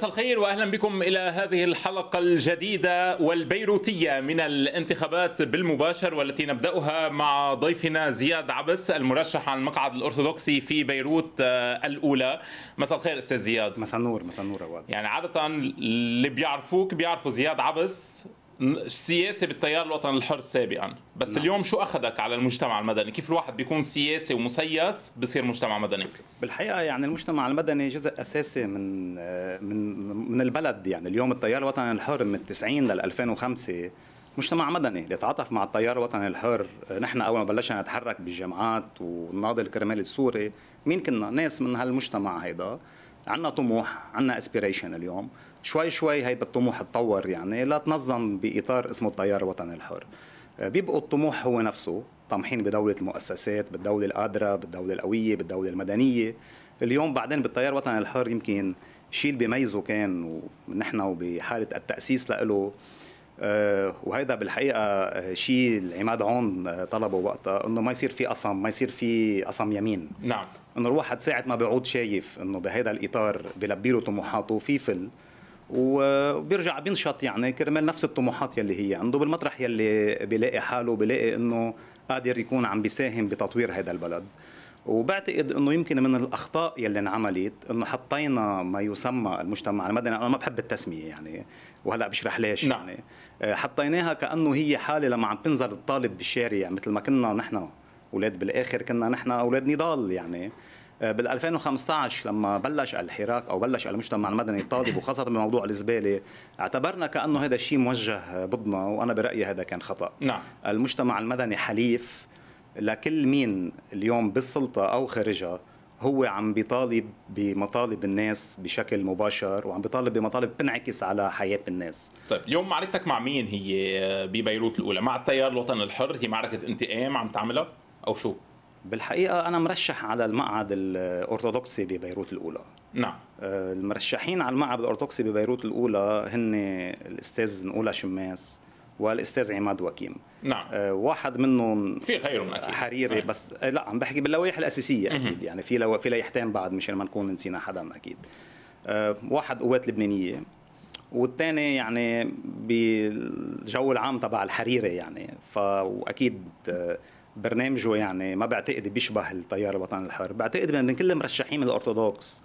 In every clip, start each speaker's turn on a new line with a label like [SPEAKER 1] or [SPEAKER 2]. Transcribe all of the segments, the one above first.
[SPEAKER 1] مساء الخير واهلا بكم الى هذه الحلقه الجديده والبيروتيه من الانتخابات بالمباشر والتي نبداها مع ضيفنا زياد عبس المرشح عن المقعد الارثوذكسي في بيروت آه، الاولى مساء الخير استاذ زياد مساء النور مساء النور يعني عاده اللي بيعرفوك بيعرفوا زياد عبس سياسي بالتيار الوطني الحر سابقا بس نعم. اليوم شو اخذك على المجتمع المدني كيف الواحد بيكون سياسي ومسيس بصير مجتمع مدني
[SPEAKER 2] بالحقيقه يعني المجتمع المدني جزء اساسي من من من البلد يعني اليوم التيار الوطني الحر من 90 لل 2005 مجتمع مدني تعاطف مع التيار الوطني الحر نحن اول ما بلشنا نتحرك بالجامعات والناضل الكرمالي السوري مين كنا ناس من هالمجتمع هيدا عندنا طموح عندنا اسبيريشن اليوم شوي شوي هيدا الطموح تطور يعني لا تنظم باطار اسمه التيار الوطني الحر آه، بيبقوا الطموح هو نفسه طامحين بدولة المؤسسات بالدولة القادرة بالدولة القوية بالدولة المدنية اليوم بعدين بالتيار الوطني الحر يمكن الشيء اللي بيميزه كان ونحن وبحالة التأسيس له آه، وهيدا بالحقيقة شيء العماد عون آه، طلبه وقتها انه ما يصير في قسم ما يصير في قسم يمين نعم انه الواحد ساعة ما بيعود شايف انه بهيدا الاطار بلبي له طموحاته في فل وبيرجع بينشط يعني كرمال نفس الطموحات يلي هي عنده بالمطرح يلي بيلاقي حاله بيلاقي انه قادر يكون عم بيساهم بتطوير هذا البلد وبعتقد انه يمكن من الاخطاء يلي انعملت انه حطينا ما يسمى المجتمع المدني انا ما بحب التسميه يعني وهلا بشرح ليش نعم. يعني آه، حطيناها كانه هي حاله لما عم تنزل الطالب بالشارع مثل ما كنا نحن اولاد بالاخر كنا نحن اولاد نضال يعني آه، بال 2015 لما بلش الحراك او بلش المجتمع المدني يطالب وخاصه بموضوع الزباله اعتبرنا كانه هذا الشيء موجه ضدنا وانا برايي هذا كان خطا نعم. المجتمع المدني حليف لكل مين اليوم بالسلطه او خارجها هو عم بيطالب بمطالب الناس بشكل مباشر وعم بيطالب بمطالب بتنعكس على حياه الناس
[SPEAKER 1] طيب اليوم معركتك مع مين هي ببيروت الاولى مع التيار الوطني الحر هي معركه انتقام عم تعملها او شو
[SPEAKER 2] بالحقيقة أنا مرشح على المقعد الأرثوذكسي ببيروت الأولى نعم آه، المرشحين على المقعد الأرثوذكسي ببيروت الأولى هن الأستاذ نقولة شماس والاستاذ عماد وكيم نعم آه واحد منهم في
[SPEAKER 3] غيرهم
[SPEAKER 1] اكيد
[SPEAKER 2] حريري نعم. بس آه لا عم بحكي باللوائح الاساسيه اكيد يعني في لو... في لائحتين بعد مشان ما نكون نسينا حدا اكيد آه واحد قوات لبنانيه والثاني يعني بالجو العام تبع الحريري يعني فاكيد آه برنامجه يعني ما بعتقد بيشبه التيار الوطني الحر بعتقد ان كل المرشحين الارثوذكس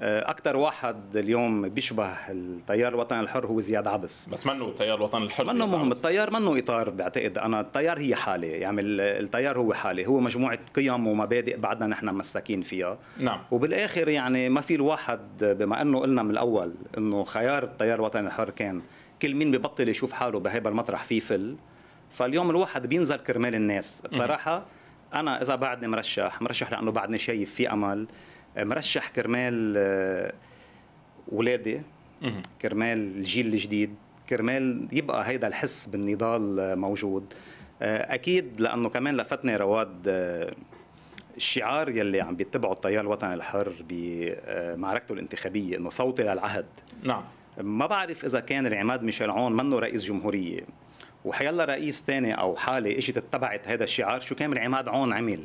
[SPEAKER 2] آه، اكثر واحد اليوم بيشبه التيار الوطني الحر هو زياد عبس بس منه التيار الوطني الحر منه مهم التيار منه اطار بعتقد انا التيار هي حاله يعني التيار هو حاله هو مجموعه قيم ومبادئ بعدنا نحن مساكين فيها نعم وبالاخر يعني ما في الواحد بما انه قلنا من الاول انه خيار التيار الوطني الحر كان كل مين ببطل يشوف حاله بهيبه المطرح فيه فل فاليوم الواحد بينزل كرمال الناس بصراحه انا اذا بعدني مرشح مرشح لانه بعدني شايف في امل مرشح كرمال اولادي آه، كرمال الجيل الجديد كرمال يبقى هيدا الحس بالنضال آه، موجود آه، اكيد لانه كمان لفتني رواد الشعار يلي عم بيتبعه التيار الوطني الحر بمعركته الانتخابيه انه صوتي للعهد نعم ما بعرف اذا كان العماد ميشيل عون منه رئيس جمهوريه وحيلا رئيس ثاني او حاله اجت اتبعت هذا الشعار شو كان عماد عون عمل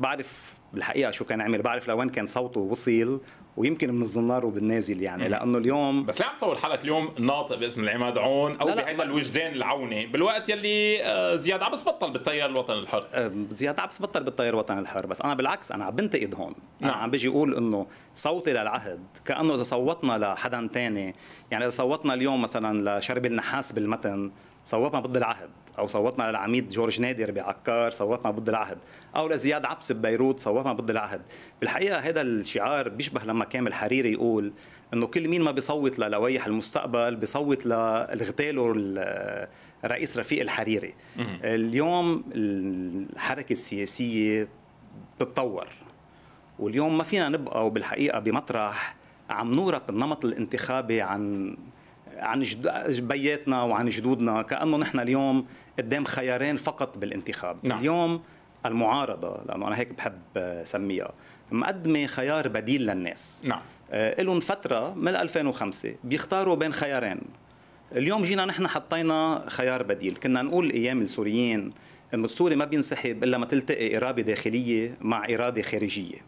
[SPEAKER 2] بعرف بالحقيقه شو كان عمل بعرف لوين كان صوته وصل ويمكن من الزنار وبالنازل يعني لانه اليوم بس ليه عم تصور حالك اليوم ناطق باسم العماد عون او
[SPEAKER 1] بهذا الوجدان العوني
[SPEAKER 2] بالوقت يلي آه، زياد عبس بطل بالتيار الوطني الحر آه، زياد عبس بطل بالتيار الوطني الحر بس انا بالعكس انا عم بنتقد هون نعم. انا عم بيجي اقول انه صوتي للعهد كانه اذا صوتنا لحدا تاني يعني اذا صوتنا اليوم مثلا لشرب النحاس بالمتن صوتنا ضد العهد او صوتنا للعميد جورج نادر بعكار صوتنا ضد العهد او لزياد عبس ببيروت صوتنا ضد العهد بالحقيقه هذا الشعار بيشبه لما كامل حريري يقول انه كل مين ما بيصوت للويح المستقبل بيصوت لغتاله الرئيس رفيق الحريري اليوم الحركه السياسيه بتتطور واليوم ما فينا نبقى وبالحقيقه بمطرح عم نورق النمط الانتخابي عن عن بياتنا وعن جدودنا كانه نحن اليوم قدام خيارين فقط بالانتخاب نعم. اليوم المعارضه لانه انا هيك بحب سميها مقدمه خيار بديل للناس نعم آه، لهم فتره من 2005 بيختاروا بين خيارين اليوم جينا نحن حطينا خيار بديل كنا نقول ايام السوريين انه السوري ما بينسحب الا ما تلتقي اراده داخليه مع اراده خارجيه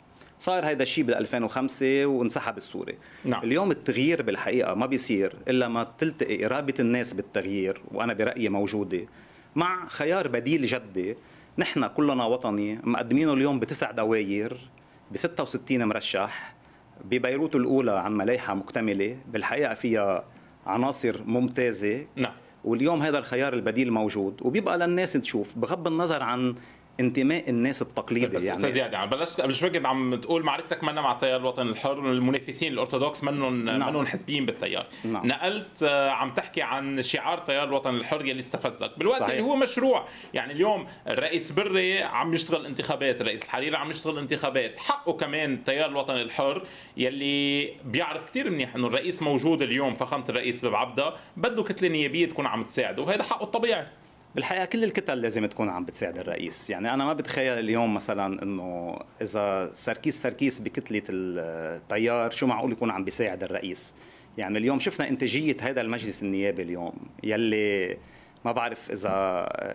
[SPEAKER 2] صار هذا الشيء بال 2005 وانسحب السوري نعم. اليوم التغيير بالحقيقه ما بيصير الا ما تلتقي اراده الناس بالتغيير وانا برايي موجوده مع خيار بديل جدي نحن كلنا وطني مقدمينه اليوم بتسع دواير ب 66 مرشح ببيروت الاولى عن ملايحه مكتمله بالحقيقه فيها عناصر ممتازه نعم واليوم هذا الخيار البديل موجود وبيبقى للناس تشوف بغض النظر عن انتماء الناس التقليدي بس يعني استاذ زياد
[SPEAKER 1] يعني بلشت قبل شوي كنت عم تقول معركتك منا مع التيار الوطني الحر المنافسين الارثوذكس منهم نعم. منهم حزبيين بالتيار نعم. نقلت آه، عم تحكي عن شعار التيار الوطني الحر يلي استفزك بالوقت صحيح. اللي هو مشروع يعني اليوم الرئيس بري عم يشتغل انتخابات الرئيس الحريري عم يشتغل انتخابات حقه كمان التيار الوطني الحر يلي بيعرف كثير منيح انه الرئيس موجود اليوم فخامه الرئيس ببعبده بده كتله نيابيه تكون عم تساعده وهذا حقه الطبيعي
[SPEAKER 2] بالحقيقه كل الكتل لازم تكون عم بتساعد الرئيس يعني انا ما بتخيل اليوم مثلا انه اذا سركيس سركيس بكتله التيار شو معقول يكون عم بيساعد الرئيس يعني اليوم شفنا انتاجيه هذا المجلس النيابي اليوم يلي ما بعرف اذا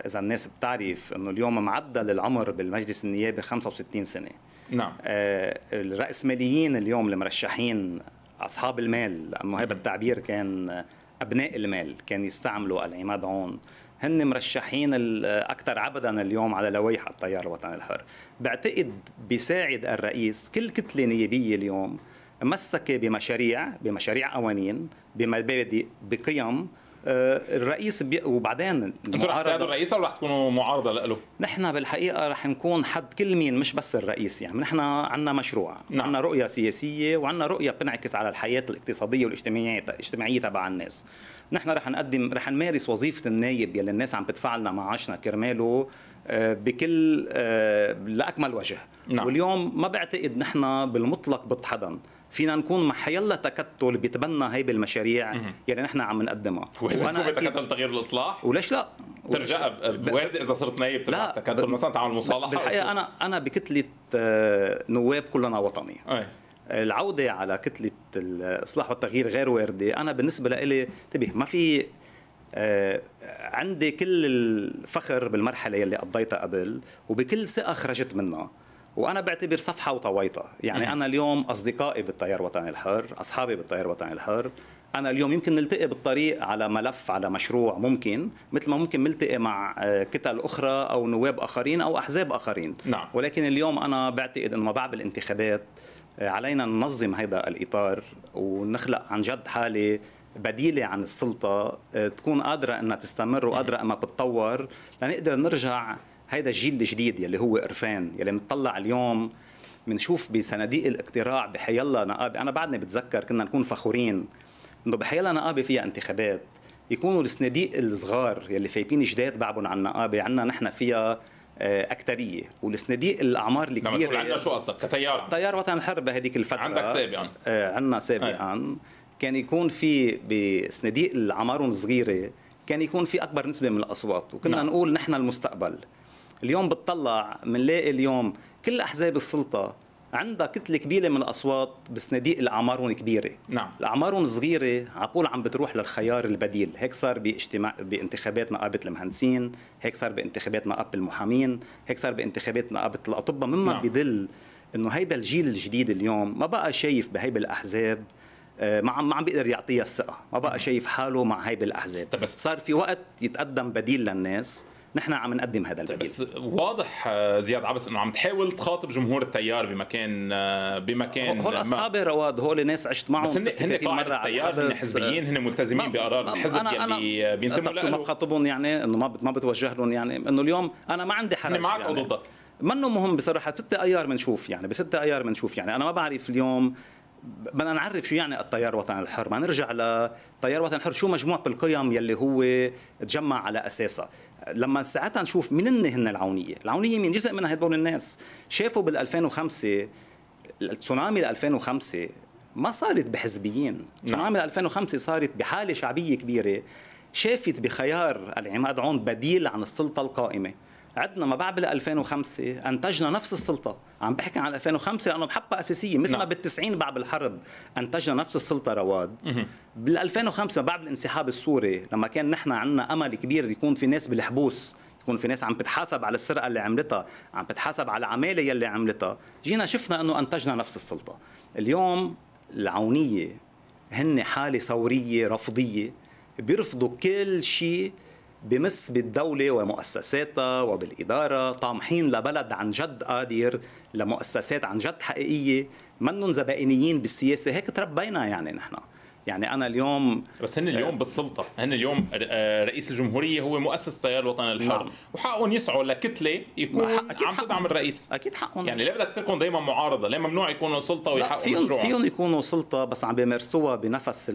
[SPEAKER 2] اذا الناس بتعرف انه اليوم معدل العمر بالمجلس النيابي 65 سنه نعم آه الرأسماليين اليوم المرشحين اصحاب المال لانه هذا التعبير كان ابناء المال كان يستعملوا العماد هون هن مرشحين اكثر عبدا اليوم على لوائح التيار الوطني الحر بعتقد بيساعد الرئيس كل كتله نيابيه اليوم مسكه بمشاريع بمشاريع قوانين بمبادئ بقيم آه، الرئيس بي... وبعدين انتوا رح تساعدوا الرئيس او رح تكونوا معارضه له؟ نحن بالحقيقه رح نكون حد كل مين مش بس الرئيس يعني نحن عندنا مشروع نعم. عندنا رؤيه سياسيه وعندنا رؤيه بتنعكس على الحياه الاقتصاديه والاجتماعيه الاجتماعيه تبع الناس نحن رح نقدم رح نمارس وظيفه النايب يلي الناس عم بتفعلنا عشنا كرماله آه، بكل آه، لاكمل وجه نعم. واليوم ما بعتقد نحن بالمطلق بتحضن فينا نكون حيلا تكتل بيتبنى هي بالمشاريع يلي نحن عم نقدمها وانا
[SPEAKER 1] تكتل تغيير الاصلاح وليش
[SPEAKER 2] لا ترجع بوارد اذا صرت
[SPEAKER 1] نايب ترجع تكتل مثلا تعمل مصالحه بالحقيقه انا
[SPEAKER 2] انا بكتله آه، نواب كلنا وطني أي. العوده على كتله الاصلاح والتغيير غير وارده انا بالنسبه لي انتبه ما في آه، عندي كل الفخر بالمرحله اللي قضيتها قبل وبكل ثقه خرجت منها وانا بعتبر صفحه وطويتها يعني انا اليوم اصدقائي بالتيار الوطني الحر اصحابي بالتيار الوطني الحر انا اليوم يمكن نلتقي بالطريق على ملف على مشروع ممكن مثل ما ممكن نلتقي مع آه، كتل اخرى او نواب اخرين او احزاب اخرين نعم. ولكن اليوم انا بعتقد انه ما بعد الانتخابات علينا ننظم هذا الإطار ونخلق عن جد حالة بديلة عن السلطة آه، تكون قادرة أنها تستمر وقادرة أنها تتطور لنقدر نرجع هيدا الجيل الجديد يلي هو قرفان يلي بنطلع اليوم بنشوف بصناديق الاقتراع بحيلا نقابة أنا بعدني بتذكر كنا نكون فخورين إنه بحيلا نقابة فيها انتخابات يكونوا الصناديق الصغار يلي فايبين جداد بعبن عن النقابة عنا نحن فيها آه، اكثريه والصناديق الاعمار نعم، الكبيره لما عندنا شو قصدك كتيار تيار وطن الحرب هذيك الفتره عندك سابقا آه عندنا سابقا آه. كان يكون في بصناديق الاعمار الصغيره كان يكون في اكبر نسبه من الاصوات وكنا نعم. نقول نحن المستقبل اليوم بتطلع بنلاقي اليوم كل احزاب السلطه عندها كتله كبيره من الاصوات بصناديق الأعمارون كبيره نعم الأعمارون صغيره على عم بتروح للخيار البديل هيك صار باجتماع بانتخابات نقابه المهندسين هيك صار بانتخابات نقابه المحامين هيك صار بانتخابات نقابه الاطباء مما نعم. بدل انه هيدا الجيل الجديد اليوم ما بقى شايف بهي الاحزاب آه، ما عم ما عم بيقدر يعطيها الثقه ما بقى نعم. شايف حاله مع هيدي الاحزاب طب بس صار في وقت يتقدم بديل للناس نحن عم نقدم هذا البديل بس واضح آه، زياد عبس انه عم تحاول تخاطب جمهور التيار بمكان آه، بمكان هول اصحابي رواد هول ناس عشت معهم بس هن هن مره التيار حزبيين هن ملتزمين بقرار الحزب يلي يعني بينتموا له ما بخاطبهم يعني انه ما ما بتوجه لهم يعني انه اليوم انا ما عندي حرج معك يعني. او ضدك منه مهم بصراحه ستة ايار بنشوف يعني بستة ايار بنشوف يعني انا ما بعرف اليوم بدنا نعرف شو يعني التيار الوطني الحر ما نرجع للتيار الوطني الحر شو مجموعة القيم يلي هو تجمع على أساسها لما ساعتها نشوف مين هن العونية العونية من جزء من هدول الناس شافوا بال2005 التسونامي 2005 ما صارت بحزبيين نعم. تسونامي 2005 صارت بحالة شعبية كبيرة شافت بخيار العماد عون بديل عن السلطة القائمة عدنا ما بعد 2005 انتجنا نفس السلطه عم بحكي عن 2005 لانه بحبه اساسيه مثل ما نعم. بال 90 بعد الحرب انتجنا نفس السلطه رواد بال 2005 بعد الانسحاب السوري لما كان نحن عندنا امل كبير يكون في ناس بالحبوس يكون في ناس عم بتحاسب على السرقه اللي عملتها عم بتحاسب على العماله يلي عملتها جينا شفنا انه انتجنا نفس السلطه اليوم العونيه هن حاله ثوريه رفضيه بيرفضوا كل شيء بمس بالدولة ومؤسساتها وبالإدارة طامحين لبلد عن جد قادر لمؤسسات عن جد حقيقية منهم زبائنيين بالسياسة هيك تربينا يعني نحن يعني انا اليوم بس هن اليوم آه، بالسلطه هن اليوم آه،
[SPEAKER 1] رئيس الجمهوريه هو مؤسس تيار الوطني الحر نعم. وحقهم يسعوا لكتله يكون عم تدعم الرئيس اكيد حقهم يعني ليه بدك تكون دائما معارضه ليه ممنوع يكونوا سلطه ويحققوا فيهم فيهم
[SPEAKER 2] يكونوا سلطه بس عم بيمارسوها بنفس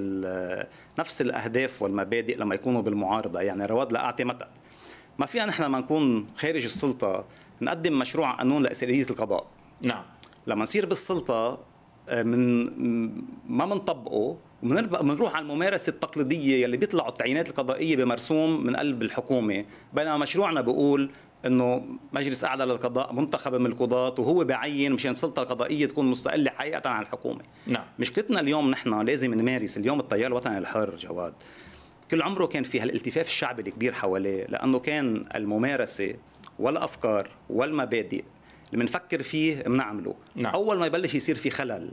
[SPEAKER 2] نفس الاهداف والمبادئ لما يكونوا بالمعارضه يعني رواد لاعطي مثل ما فينا نحن ما نكون خارج السلطه نقدم مشروع قانون لاسئله القضاء نعم لما نصير بالسلطه آه، من ما بنطبقه بنروح على الممارسه التقليديه يلي بيطلعوا التعيينات القضائيه بمرسوم من قلب الحكومه بينما مشروعنا بيقول انه مجلس اعلى للقضاء منتخب من القضاة وهو بعين مشان السلطه القضائيه تكون مستقله حقيقه عن الحكومه نعم مشكلتنا اليوم نحن لازم نمارس اليوم التيار الوطني الحر جواد كل عمره كان في هالالتفاف الشعبي الكبير حواليه لانه كان الممارسه والافكار والمبادئ اللي بنفكر فيه بنعمله نعم. اول ما يبلش يصير في خلل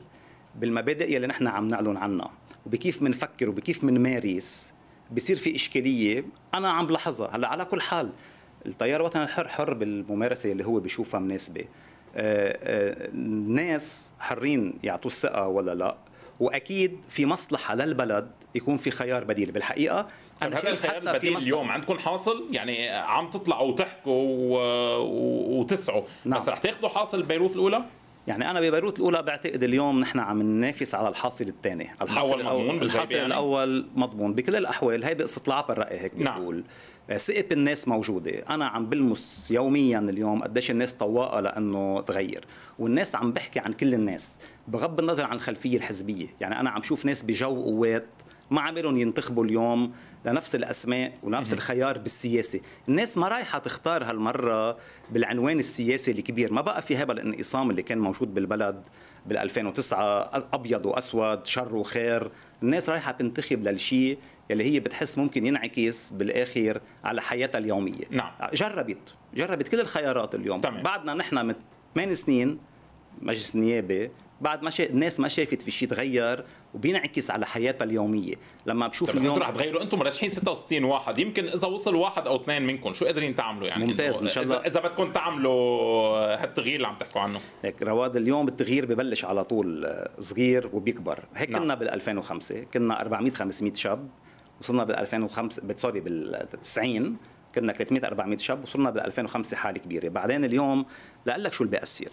[SPEAKER 2] بالمبادئ يلي نحن عم نعلن عنها وبكيف بنفكر وبكيف بنمارس بصير في اشكاليه انا عم بلاحظها هلا على كل حال التيار الوطني الحر حر بالممارسه اللي هو بشوفها مناسبه الناس آه، آه، حرين يعطوا الثقه ولا لا واكيد في مصلحه للبلد يكون في خيار بديل بالحقيقه انا طيب، هذا الخيار البديل اليوم
[SPEAKER 1] عندكم حاصل يعني عم تطلعوا وتحكوا
[SPEAKER 2] وتسعوا نعم. بس رح تاخذوا حاصل بيروت الاولى يعني انا ببيروت الاولى بعتقد اليوم نحن عم ننافس على الحاصل الثاني الحاصل الاول الحاصل يعني. الاول مضمون بكل الاحوال هي باستطلاعات الراي هيك نعم. بقول نعم. ثقة الناس موجودة أنا عم بلمس يوميا اليوم قديش الناس طواقة لأنه تغير والناس عم بحكي عن كل الناس بغض النظر عن الخلفية الحزبية يعني أنا عم شوف ناس بجو قوات ما عمرهم ينتخبوا اليوم لنفس الاسماء ونفس الخيار بالسياسه، الناس ما رايحه تختار هالمره بالعنوان السياسي الكبير، ما بقى في هذا الانقسام اللي كان موجود بالبلد بال 2009 ابيض واسود، شر وخير، الناس رايحه تنتخب للشيء اللي هي بتحس ممكن ينعكس بالاخر على حياتها اليوميه. نعم جربت، جربت كل الخيارات اليوم، تمام. بعدنا نحن من ثمان سنين مجلس نيابي بعد ما شا... الناس ما شافت في شيء تغير وبينعكس على حياتها اليوميه لما بشوف اليوم انتم رح
[SPEAKER 1] تغيروا انتم مرشحين 66 واحد يمكن اذا وصل واحد او اثنين منكم شو قادرين تعملوا يعني ممتاز ان شاء الله اذا بدكم تعملوا هالتغيير اللي عم تحكوا عنه
[SPEAKER 2] هيك رواد اليوم التغيير ببلش على طول صغير وبيكبر هيك نعم. كنا بال 2005 كنا 400 500 شاب وصلنا بال 2005 سوري بال 90 كنا 300 400 شاب وصلنا بال 2005 حاله كبيره بعدين اليوم لاقول لك شو اللي بيأثر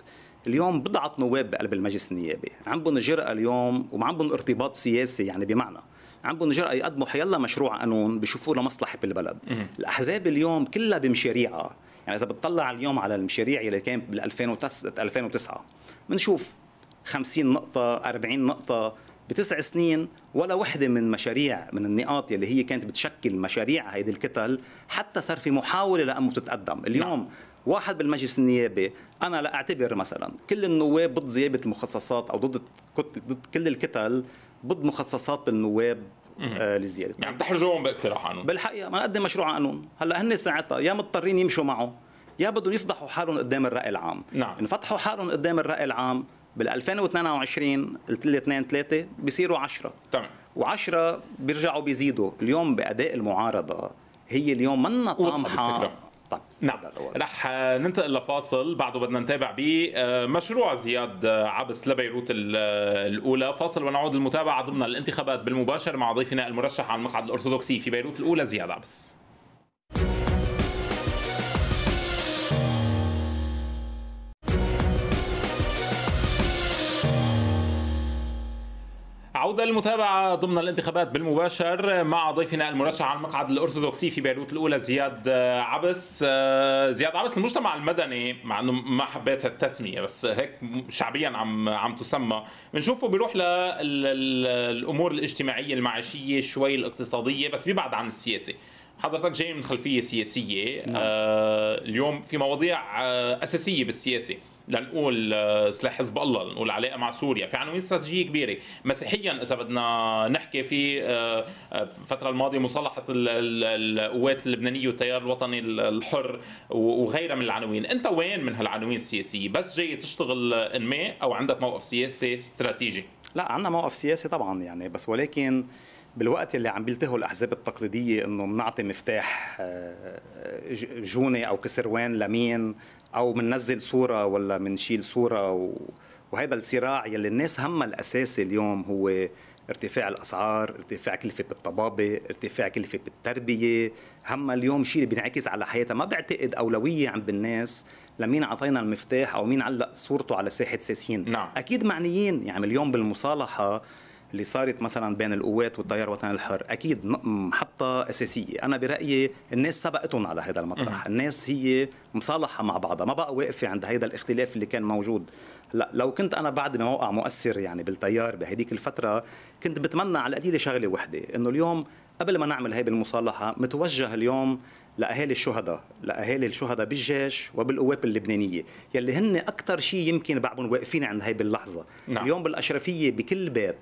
[SPEAKER 2] اليوم بضعه نواب بقلب المجلس النيابي عندهم جرأه اليوم وما عندهم ارتباط سياسي يعني بمعنى عندهم جرأة يقدموا حيلا مشروع قانون بشوفوه لمصلحة بالبلد الأحزاب اليوم كلها بمشاريعها يعني إذا بتطلع اليوم على المشاريع اللي كانت بال 2009 بنشوف 50 نقطة 40 نقطة بتسع سنين ولا وحدة من مشاريع من النقاط اللي هي كانت بتشكل مشاريع هيدي الكتل حتى صار في محاولة لأنه تتقدم نعم. اليوم واحد بالمجلس النيابي انا لا اعتبر مثلا كل النواب ضد زياده المخصصات او ضد ضد كل الكتل ضد مخصصات النواب آه للزياده يعني عم تحرجوهم باقتراح قانون بالحقيقه ما نقدم مشروع قانون هلا هن ساعتها يا مضطرين يمشوا معه يا بدهم يفضحوا حالهم قدام الراي العام نعم انفتحوا حالهم قدام الراي العام بال 2022 قلت لي 2 3 بصيروا 10 تمام و10 بيرجعوا بيزيدوا اليوم باداء المعارضه هي اليوم منا طامحه نعم
[SPEAKER 1] رح ننتقل لفاصل بعده بدنا نتابع به آه، مشروع زياد آه، عبس لبيروت آه، الاولى فاصل ونعود للمتابعه ضمن الانتخابات بالمباشر مع ضيفنا المرشح على المقعد الارثوذكسي في بيروت الاولى زياد عبس عوده للمتابعه ضمن الانتخابات بالمباشر مع ضيفنا المرشح على المقعد الأرثوذكسي في بيروت الأولى زياد آه، عبس آه، زياد عبس المجتمع المدني مع أنه ما حبيت التسمية بس هيك شعبيا عم عم تسمى بنشوفه بيروح للأمور الاجتماعية المعيشية شوي الاقتصادية بس بيبعد عن السياسة حضرتك جاي من خلفية سياسية نعم. آه، اليوم في مواضيع أساسية بالسياسة لنقول آه، سلاح حزب الله لنقول علاقه مع سوريا في عناوين استراتيجيه كبيره مسيحيا اذا بدنا نحكي في آه، آه، الفتره الماضيه مصالحه القوات اللبنانيه والتيار الوطني الحر وغيرها من العناوين انت وين من هالعناوين السياسيه بس جاي تشتغل انماء او عندك موقف سياسي استراتيجي
[SPEAKER 2] لا عندنا موقف سياسي طبعا يعني بس ولكن بالوقت اللي عم بيلتهوا الاحزاب التقليديه انه بنعطي مفتاح جوني او كسروان لمين او مننزل صوره ولا بنشيل صوره و... وهيدا الصراع يلي الناس همها الاساسي اليوم هو ارتفاع الاسعار، ارتفاع كلفه بالطبابه ارتفاع كلفه بالتربيه، هم اليوم شيء اللي بينعكس على حياتها، ما بعتقد اولويه عند الناس لمين اعطينا المفتاح او مين علق صورته على ساحه ساسين، نعم. اكيد معنيين يعني اليوم بالمصالحه اللي صارت مثلا بين القوات والتيار الوطني الحر اكيد محطه اساسيه انا برايي الناس سبقتهم على هذا المطرح الناس هي مصالحه مع بعضها ما بقى واقفه عند هذا الاختلاف اللي كان موجود لا لو كنت انا بعد ما وقع مؤثر يعني بالتيار بهديك الفتره كنت بتمنى على القليله شغله وحده انه اليوم قبل ما نعمل هاي المصالحه متوجه اليوم لاهالي الشهداء لاهالي الشهداء بالجيش وبالقوات اللبنانيه يلي هن اكثر شيء يمكن بعضهم واقفين عند هاي اللحظه نعم. اليوم بالاشرفيه بكل بيت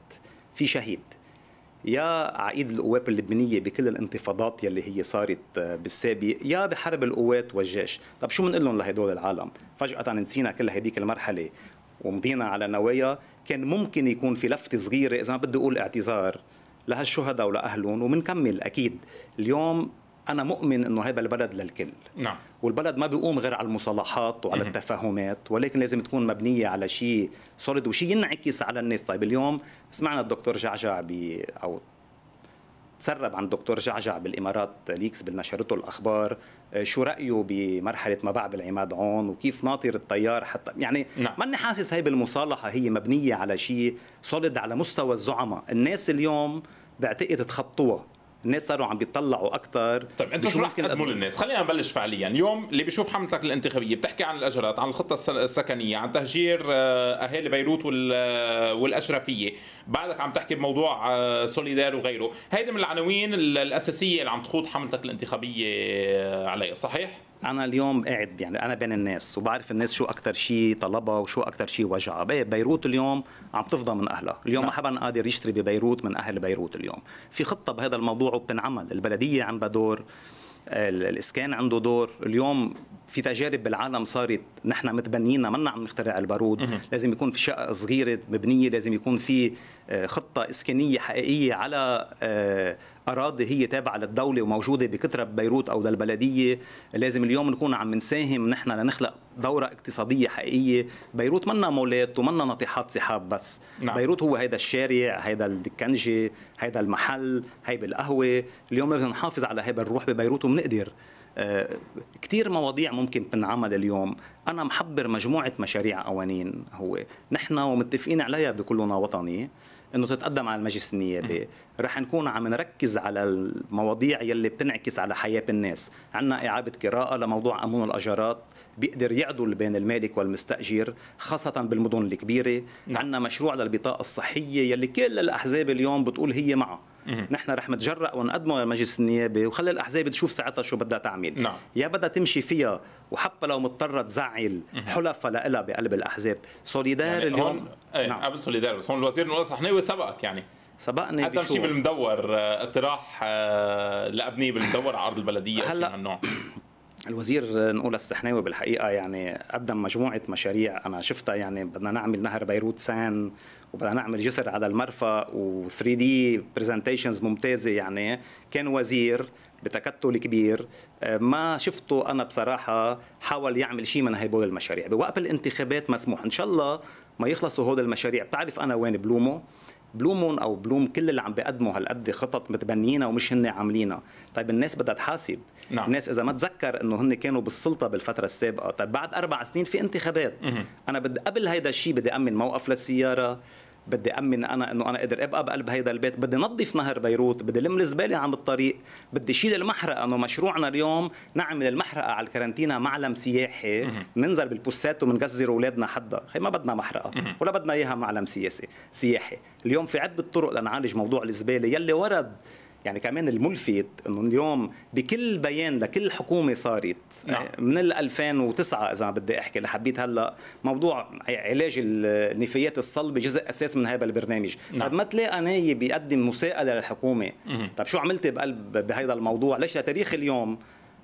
[SPEAKER 2] في شهيد يا عقيد القوات اللبنانيه بكل الانتفاضات يلي هي صارت آه، بالسابق يا بحرب القوات والجيش طب شو بنقول لهم لهدول العالم فجاه نسينا كل هذيك المرحله ومضينا على نوايا كان ممكن يكون في لفته صغيره اذا ما بدي اقول اعتذار لهالشهداء ولاهلهم وبنكمل اكيد اليوم انا مؤمن انه هذا البلد للكل نعم والبلد ما بيقوم غير على المصالحات وعلى التفاهمات ولكن لازم تكون مبنيه على شيء سوليد وشيء ينعكس على الناس طيب اليوم سمعنا الدكتور جعجع بي او تسرب عن الدكتور جعجع بالامارات ليكس بالنشرته الاخبار آه، شو رايه بمرحله ما بعد العماد عون وكيف ناطر التيار حتى يعني نعم. ماني حاسس هي بالمصالحه هي مبنيه على شيء سوليد على مستوى الزعماء الناس اليوم بعتقد تخطوها الناس صاروا عم بيطلعوا اكثر طيب انتم شو رح تقدموا للناس؟ خلينا
[SPEAKER 1] نبلش فعليا، اليوم اللي بيشوف حملتك الانتخابيه بتحكي عن الاجرات، عن الخطه السكنيه، عن تهجير آه، اهالي بيروت آه، والاشرفيه، بعدك عم تحكي بموضوع آه، سوليدار وغيره، هيدي من العناوين الاساسيه اللي عم تخوض حملتك الانتخابيه عليها، صحيح؟
[SPEAKER 2] انا اليوم قاعد يعني انا بين الناس وبعرف الناس شو اكثر شيء طلبها وشو اكثر شيء وجعها بيروت اليوم عم تفضى من اهلها اليوم ما نعم. حدا قادر يشتري ببيروت من اهل بيروت اليوم في خطه بهذا الموضوع وبتنعمل البلديه عندها دور الاسكان عنده دور اليوم في تجارب بالعالم صارت نحن متبنينا منا عم نخترع البارود لازم يكون في شقه صغيره مبنيه لازم يكون في آه، خطه اسكانيه حقيقيه على آه، اراضي هي تابعه للدوله وموجوده بكثره ببيروت او للبلديه لازم اليوم نكون عم نساهم نحن لنخلق دوره اقتصاديه حقيقيه بيروت منا مولات ومنا ناطحات سحاب بس نعم. بيروت هو هيدا الشارع هيدا الدكنجه هيدا المحل هيدا القهوه اليوم بدنا نحافظ على هيدا الروح ببيروت وبنقدر آه، كثير مواضيع ممكن تنعمل اليوم أنا محبر مجموعة مشاريع قوانين هو نحن ومتفقين عليها بكلنا وطني انه تتقدم على المجلس النيابي رح نكون عم نركز على المواضيع يلي بتنعكس على حياه الناس عندنا اعاده قراءه لموضوع امون الاجارات بيقدر يعدل بين المالك والمستاجر خاصه بالمدن الكبيره نعم. عندنا مشروع للبطاقه الصحيه يلي كل الاحزاب اليوم بتقول هي معه نحن رح نتجرأ ونقدمه للمجلس النيابي وخلي الاحزاب تشوف ساعتها شو بدها تعمل نعم. يا بدها تمشي فيها وحتى لو مضطره تزعل حلفها لها بقلب الاحزاب سوليدار يعني اليوم هون
[SPEAKER 1] ايه نعم. قبل سوليدار بس هون الوزير نواس صحناوي سبقك يعني سبقني قدم شيء بالمدور آه، اقتراح آه، لابنيه بالمدور على ارض البلديه هلا
[SPEAKER 2] الوزير نقول السحناوي بالحقيقه يعني قدم مجموعه مشاريع انا شفتها يعني بدنا نعمل نهر بيروت سان وبدنا نعمل جسر على المرفأ و3 دي برزنتيشنز ممتازه يعني كان وزير بتكتل كبير ما شفته انا بصراحه حاول يعمل شيء من هيبول المشاريع بوقت الانتخابات مسموح ان شاء الله ما يخلصوا هول المشاريع بتعرف انا وين بلومه بلومون او بلوم كل اللي عم بيقدموا هالقد خطط متبنيينها ومش هن عاملينها طيب الناس بدها تحاسب نعم. الناس اذا ما تذكر انه هن كانوا بالسلطه بالفتره السابقه طيب بعد اربع سنين في انتخابات مه. انا بدي قبل هيدا الشيء بدي امن موقف للسياره بدي امن انا انه انا اقدر ابقى بقلب هيدا البيت بدي نظف نهر بيروت بدي لم الزباله عم الطريق بدي شيل المحرقه انه مشروعنا اليوم نعمل المحرقه على الكارنتينا معلم سياحي بننزل بالبوسات وبنجزر اولادنا حدا خي ما بدنا محرقه ولا بدنا اياها معلم سياسي سياحي اليوم في عده طرق لنعالج موضوع الزباله يلي ورد يعني كمان الملفت انه اليوم بكل بيان لكل حكومه صارت نعم. يعني من ال 2009 اذا بدي احكي لحبيت هلا موضوع علاج النفايات الصلبه جزء اساسي من هذا البرنامج نعم. طب ما تلاقي نايب بيقدم مساءله للحكومه مه. طب شو عملتي بقلب بهذا الموضوع ليش لتاريخ اليوم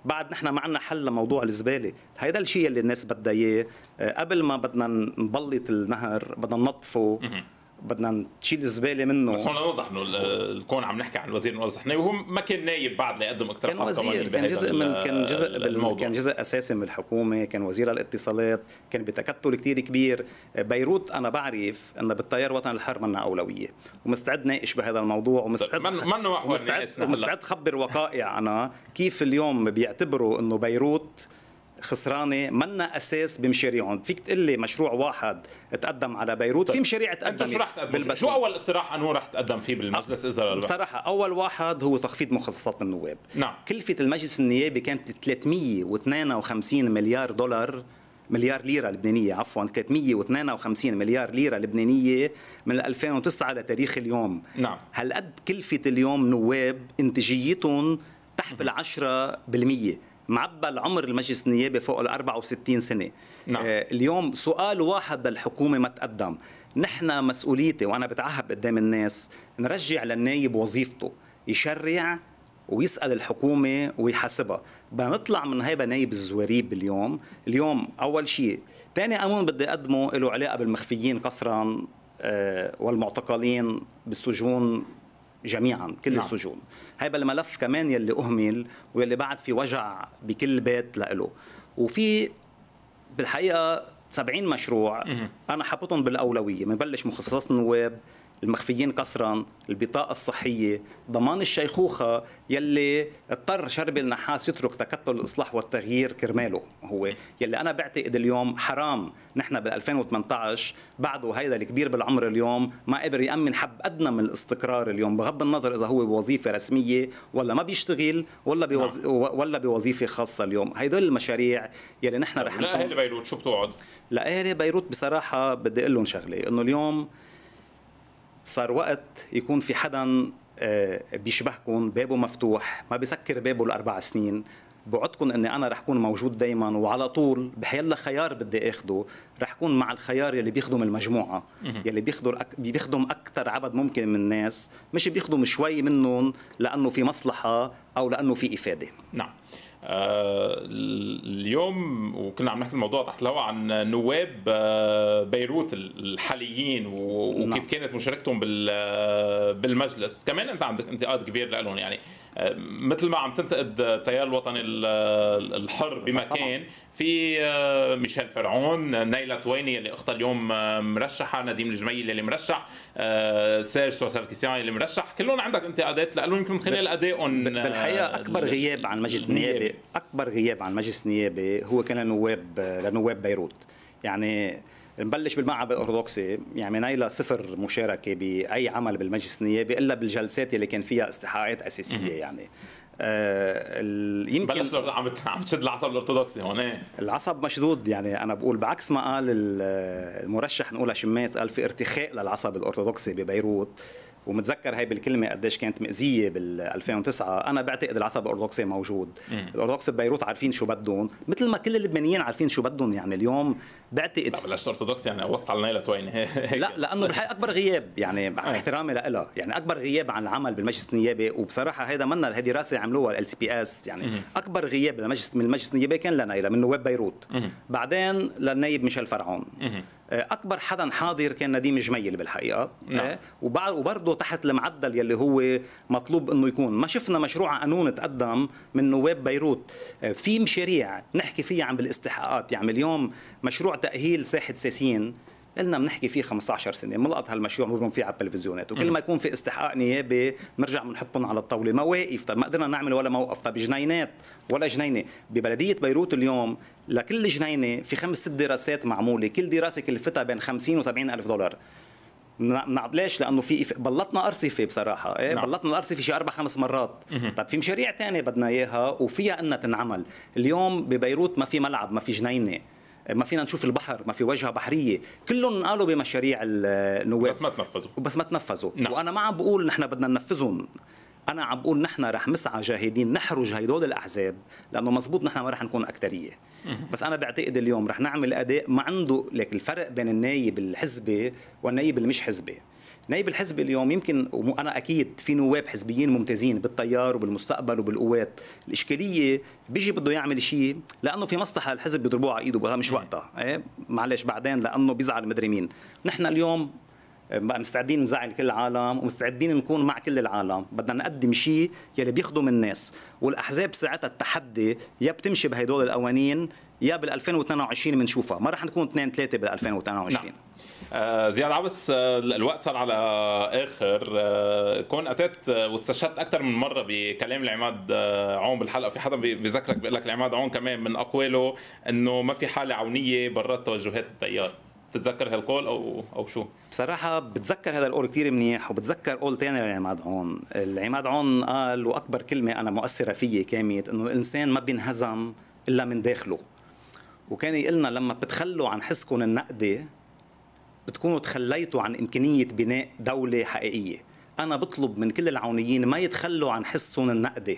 [SPEAKER 2] بعد نحن ما عندنا حل لموضوع الزباله هيدا الشيء اللي الناس بدها اياه آه، قبل ما بدنا نبلط النهر بدنا ننظفه بدنا نشيل الزباله منه بس هون
[SPEAKER 1] نوضح انه الكون عم نحكي عن وزير نواز حناوي وهو ما كان نايب بعد ليقدم اكثر كان وزير كان جزء من كان جزء كان
[SPEAKER 2] جزء اساسي من الحكومه كان وزير الاتصالات كان بتكتل كثير كبير بيروت انا بعرف انه بالتيار الوطني الحر منا اولويه ومستعد ناقش بهذا الموضوع ومستعد طيب، من ومستعد ومستعد خبر وقائع انا كيف اليوم بيعتبروا انه بيروت خسرانه منا اساس بمشاريعهم فيك تقول لي مشروع واحد تقدم على بيروت طيب. في مشاريع تقدم انت شو رح تقدم
[SPEAKER 1] شو اول اقتراح أنه رح تقدم فيه بالمجلس اذا بصراحه
[SPEAKER 2] اول واحد هو تخفيض مخصصات النواب نعم كلفه المجلس النيابي كانت 352 مليار دولار مليار ليرة لبنانية عفوا 352 مليار ليرة لبنانية من 2009 لتاريخ اليوم نعم هل قد كلفة اليوم نواب انتاجيتهم تحت العشرة بالمية معبى العمر المجلس النيابي فوق ال 64 سنه نعم. آه، اليوم سؤال واحد للحكومه ما تقدم نحن مسؤوليتي وانا بتعهد قدام الناس نرجع للنايب وظيفته يشرع ويسال الحكومه ويحاسبها بدنا نطلع من هيبه نايب الزواريب اليوم اليوم اول شيء ثاني قانون بدي اقدمه له علاقه بالمخفيين قسرا آه، والمعتقلين بالسجون جميعا كل نعم. السجون هذا الملف كمان يلي اهمل ويلي بعد في وجع بكل بيت لإله وفي بالحقيقه 70 مشروع انا حاططهم بالاولويه بنبلش مخصصات النواب المخفيين قسرا البطاقة الصحية ضمان الشيخوخة يلي اضطر شربي النحاس يترك تكتل الإصلاح والتغيير كرماله هو يلي أنا بعتقد اليوم حرام نحن بال2018 بعده هيدا الكبير بالعمر اليوم ما قدر يأمن حب أدنى من الاستقرار اليوم بغض النظر إذا هو بوظيفة رسمية ولا ما بيشتغل ولا بوز... نعم. ولا بوظيفة خاصة اليوم هدول المشاريع يلي نحن رح لا أهل بيروت شو بتقعد؟ لأهل بيروت بصراحة بدي أقول لهم شغلة إنه اليوم صار وقت يكون في حدا آه، بيشبهكم بابه مفتوح ما بيسكر بابه الاربع سنين بوعدكم اني انا رح اكون موجود دائما وعلى طول بحيلا خيار بدي اخده رح اكون مع الخيار يلي بيخدم المجموعه يلي بيخدم بيخدم اكثر عدد ممكن من الناس مش بيخدم شوي منهم لانه في مصلحه او لانه في افاده
[SPEAKER 1] نعم اليوم وكنا عم نحكي الموضوع تحت الهواء عن نواب آه، بيروت الحاليين وكيف نعم. كانت مشاركتهم بالمجلس كمان انت عندك انتقاد كبير لهم يعني مثل ما عم تنتقد التيار الوطني الحر بمكان في آه، ميشيل فرعون نيلة تويني اللي اختها اليوم آه، مرشحه نديم الجميل اللي مرشح آه، سيرج سوسركيسيان اللي مرشح كلهم عندك انتقادات لهم يمكن من خلال ادائهم بالحقيقه اكبر غياب
[SPEAKER 2] عن مجلس النيابه اكبر غياب عن مجلس النيابه هو كان نواب لنواب بيروت يعني نبلش بالمعهد الارثوذكسي يعني لا صفر مشاركه باي عمل بالمجلس النيابي الا بالجلسات اللي كان فيها استحقاقات اساسيه يعني آه يمكن بلش عم عم تشد العصب الارثوذكسي هون إيه؟ العصب مشدود يعني انا بقول بعكس ما قال المرشح نقولها شماس قال في ارتخاء للعصب الارثوذكسي ببيروت ومتذكر هاي بالكلمه قديش كانت مأزيه بال 2009 انا بعتقد العصب الارثوذكسي موجود الارثوذكس ببيروت عارفين شو بدهم مثل ما كل اللبنانيين عارفين شو بدهم يعني اليوم بعتقد لا
[SPEAKER 1] بلاش ارثوذكس يعني وسط على نيلة توين لا لانه بالحقيقه
[SPEAKER 2] اكبر غياب يعني مع إيه. احترامي لها يعني اكبر غياب عن العمل بالمجلس النيابي وبصراحه هيدا منا هذه دراسه عملوها ال سي بي اس يعني اكبر غياب للمجلس من المجلس النيابي كان لنيلة من نواب بيروت بعدين للنايب ميشيل فرعون آه، اكبر حدا حاضر كان نديم جميل بالحقيقه نعم. آه، وبرضه تحت المعدل يلي هو مطلوب انه يكون ما شفنا مشروع قانون تقدم من نواب بيروت آه، في مشاريع نحكي فيها عن بالاستحقاقات يعني اليوم مشروع تاهيل ساحه ساسين قلنا بنحكي فيه 15 سنه بنلقط هالمشروع بنضم فيه على التلفزيونات وكل ما يكون في استحقاق نيابي بنرجع بنحطهم على الطاوله مواقف طيب ما قدرنا نعمل ولا موقف طيب جنينات ولا جنينه ببلديه بيروت اليوم لكل جنينه في خمس ست دراسات معموله كل دراسه كلفتها بين 50 و 70 الف دولار ليش؟ لانه في بلطنا ارصفه بصراحه، إيه؟ نعم. بلطنا الارصفه شي اربع خمس مرات، مه. طيب في مشاريع ثانيه بدنا اياها وفيها انها تنعمل، اليوم ببيروت ما في ملعب، ما في جنينه، ما فينا نشوف البحر ما في واجهه بحريه كلهم قالوا بمشاريع النواب بس ما تنفذوا بس ما تنفذوا نعم. وانا ما عم بقول نحن بدنا ننفذهم انا عم بقول نحن رح نسعى جاهدين نحرج هدول الاحزاب لانه مزبوط نحن ما رح نكون اكثريه بس انا بعتقد اليوم رح نعمل اداء ما عنده لك الفرق بين النايب الحزبي والنايب اللي مش حزبي نائب الحزب اليوم يمكن وانا اكيد في نواب حزبيين ممتازين بالتيار وبالمستقبل وبالقوات الاشكاليه بيجي بده يعمل شيء لانه في مصلحه الحزب بيضربوه على ايده مش وقتها ايه معلش بعدين لانه بيزعل مدري مين نحن اليوم مستعدين نزعل كل العالم ومستعدين نكون مع كل العالم بدنا نقدم شيء يلي بيخدم الناس والاحزاب ساعتها التحدي يا بتمشي بهدول القوانين يا بال 2022 بنشوفها ما رح نكون 2 3 بال 2022 نعم.
[SPEAKER 1] آه، زياد عبس آه، الوقت صار على اخر آه، كون اتيت واستشهدت اكثر من مره بكلام العماد عون بالحلقه في حدا بذكرك بيقول لك العماد عون كمان من اقواله انه ما في حاله عونيه برات توجهات التيار بتتذكر هالقول او او شو؟
[SPEAKER 2] بصراحة بتذكر هذا القول كثير منيح وبتذكر قول ثاني لعماد عون، العماد عون قال واكبر كلمة انا مؤثرة فيي كانت انه الانسان ما بينهزم الا من داخله. وكان يقلنا لما بتخلوا عن حسكم النقدي بتكونوا تخليتوا عن إمكانية بناء دولة حقيقية أنا بطلب من كل العونيين ما يتخلوا عن حسهم النقدي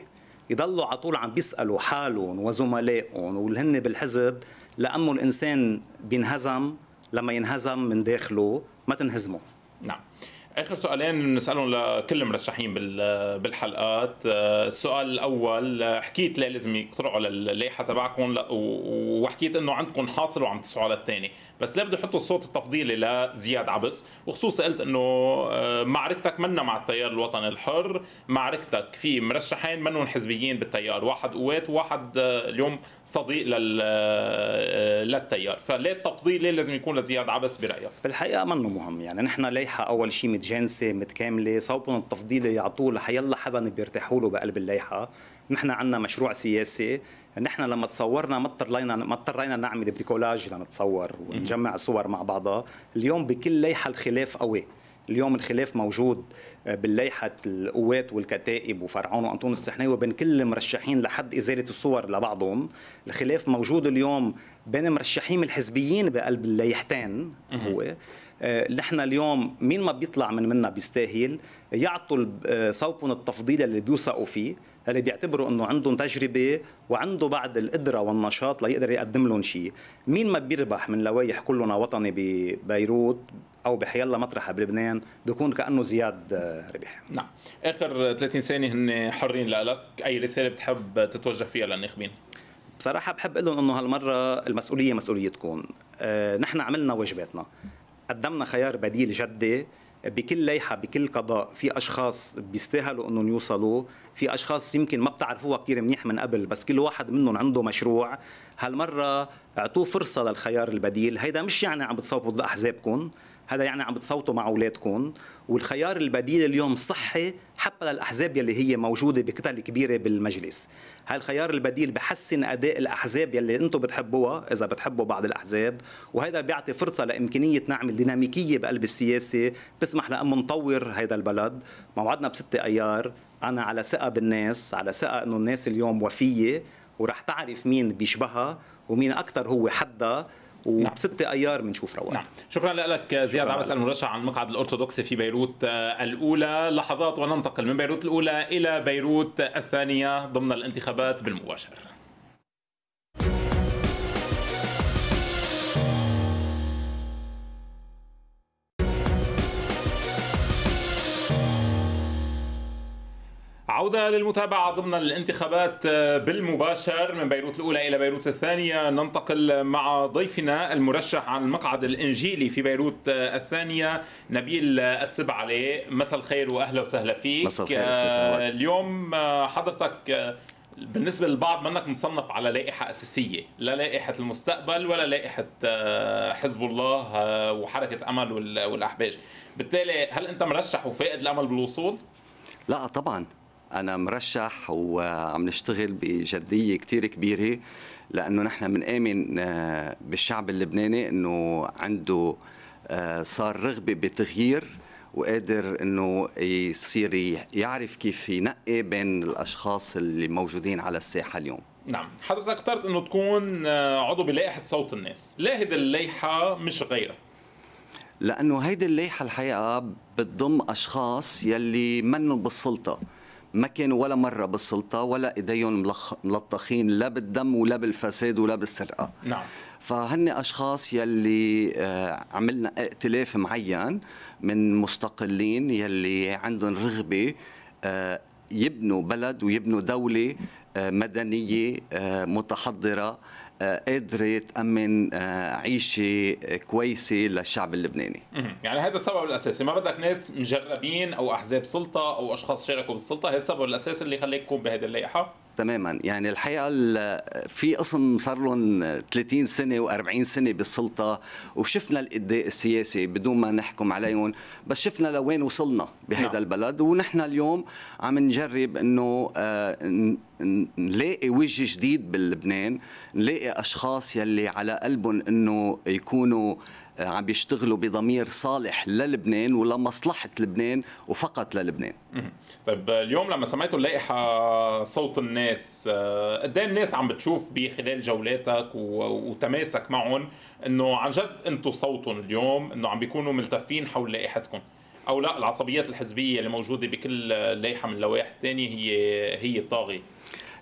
[SPEAKER 2] يضلوا على طول عم بيسالوا حالهم وزملائهم والهن بالحزب لأمه الانسان بينهزم لما ينهزم من داخله ما تنهزمه
[SPEAKER 1] اخر سؤالين بنسالهم لكل المرشحين بالحلقات آه، السؤال الاول آه، حكيت ليه لازم يقترعوا اللائحه تبعكم وحكيت انه عندكم حاصل وعم تسعوا على الثاني بس ليه بده يحطوا الصوت التفضيلي لزياد عبس وخصوصا قلت انه آه، معركتك منا مع التيار الوطني الحر معركتك في مرشحين منهم حزبيين بالتيار واحد قوات وواحد اليوم صديق لل للتيار فليه التفضيلي لازم يكون لزياد عبس برايك
[SPEAKER 2] بالحقيقه منه مهم يعني نحن لائحه اول شيء متجانسه متكامله صوبهم التفضيلي يعطوه لحيالله حبن بيرتاحوا له بقلب الليحه نحن عندنا مشروع سياسي نحن لما تصورنا ما اضطرينا ما اضطرينا نعمل بريكولاج لنتصور ونجمع الصور مع بعضها اليوم بكل ليحه الخلاف قوي اليوم الخلاف موجود بالليحة القوات والكتائب وفرعون وأنطون السحناوي وبين كل المرشحين لحد إزالة الصور لبعضهم الخلاف موجود اليوم بين مرشحين الحزبيين بقلب الليحتين هو آه، نحن اليوم مين ما بيطلع من منا بيستاهل يعطوا آه، صوبهم التفضيل اللي بيوثقوا فيه اللي بيعتبروا انه عندهم تجربه وعنده بعد القدره والنشاط ليقدر يقدم لهم شيء مين ما بيربح من لوائح كلنا وطني ببيروت او بحيالله مطرحها بلبنان بيكون كانه زياد آه، ربح نعم
[SPEAKER 1] اخر 30 ثانيه هن حرين لك
[SPEAKER 2] اي رساله بتحب تتوجه فيها للناخبين بصراحه بحب اقول لهم انه هالمره المسؤوليه مسؤوليتكم آه، نحن عملنا واجباتنا قدمنا خيار بديل جدي بكل لائحة بكل قضاء في أشخاص بيستاهلوا أنهم يوصلوا في أشخاص يمكن ما بتعرفوها كثير منيح من قبل بس كل واحد منهم عنده مشروع هالمره اعطوه فرصه للخيار البديل هيدا مش يعني عم بتصوتوا ضد احزابكم هذا يعني عم بتصوتوا مع اولادكم والخيار البديل اليوم صحي حتى للاحزاب يلي هي موجوده بكتل كبيره بالمجلس هالخيار البديل بحسن اداء الاحزاب يلي انتم بتحبوها اذا بتحبوا بعض الاحزاب وهذا بيعطي فرصه لامكانيه نعمل ديناميكيه بقلب السياسه بسمح لأم نطور هذا البلد موعدنا بستة ايار انا على ثقه بالناس على ثقه انه الناس اليوم وفيه وراح تعرف مين بيشبهها ومين اكثر هو حدها وبستة نعم. ايار بنشوف رواد نعم
[SPEAKER 1] شكرا لك زياد عبس المرشح عن المقعد الارثوذكسي في بيروت الاولى لحظات وننتقل من بيروت الاولى الى بيروت الثانيه ضمن الانتخابات بالمباشر عودة للمتابعة ضمن الانتخابات آه، بالمباشر من بيروت الأولى إلى بيروت الثانية ننتقل مع ضيفنا المرشح عن المقعد الإنجيلي في بيروت آه، الثانية نبيل آه، السبع عليه مساء الخير وأهلا وسهلا فيك مساء الخير اليوم حضرتك بالنسبة للبعض منك مصنف على لائحة أساسية لا لائحة المستقبل ولا لائحة حزب الله وحركة أمل والأحباش بالتالي هل أنت مرشح وفائد الأمل بالوصول؟
[SPEAKER 4] لا طبعا انا مرشح وعم نشتغل بجديه كثير كبيره لانه نحن بنآمن آه، بالشعب اللبناني انه عنده آه، صار رغبه بتغيير وقادر انه يصير يعرف كيف ينقي بين الاشخاص اللي موجودين على الساحه اليوم
[SPEAKER 1] نعم حضرتك اخترت انه تكون آه، عضو بلائحه صوت الناس ليه هيدي اللائحه مش غيرها
[SPEAKER 4] لانه هيدي اللائحه الحقيقه بتضم اشخاص يلي منن بالسلطه ما كانوا ولا مرة بالسلطة ولا إيديهم ملطخين لا بالدم ولا بالفساد ولا بالسرقة نعم فهن اشخاص يلي آه، عملنا ائتلاف معين من مستقلين يلي عندهم رغبه آه، يبنوا بلد ويبنوا دوله آه، مدنيه متحضره آه، قادره تامن آه، عيشه كويسه للشعب اللبناني
[SPEAKER 1] يعني هذا السبب الاساسي ما بدك ناس مجربين او احزاب سلطه او اشخاص شاركوا بالسلطه هذا السبب الاساسي اللي خليك تكون بهذه اللائحه
[SPEAKER 4] تماما يعني الحقيقه في قسم صار لهم 30 سنه و40 سنه بالسلطه وشفنا الاداء السياسي بدون ما نحكم عليهم بس شفنا لوين وصلنا بهذا نعم. البلد ونحن اليوم عم نجرب انه آه، نلاقي وجه جديد بلبنان نلاقي اشخاص يلي على قلبهم انه يكونوا آه، عم بيشتغلوا بضمير صالح للبنان ولمصلحه لبنان وفقط للبنان
[SPEAKER 1] طيب اليوم لما سميتوا اللائحه صوت الناس آه، قد ايه الناس عم بتشوف بخلال جولاتك وتماسك معهم انه عن جد انتم صوتهم اليوم انه عم بيكونوا ملتفين حول لائحتكم او لا العصبيات الحزبيه اللي موجوده بكل لائحه من اللوائح الثانيه هي هي الطاغيه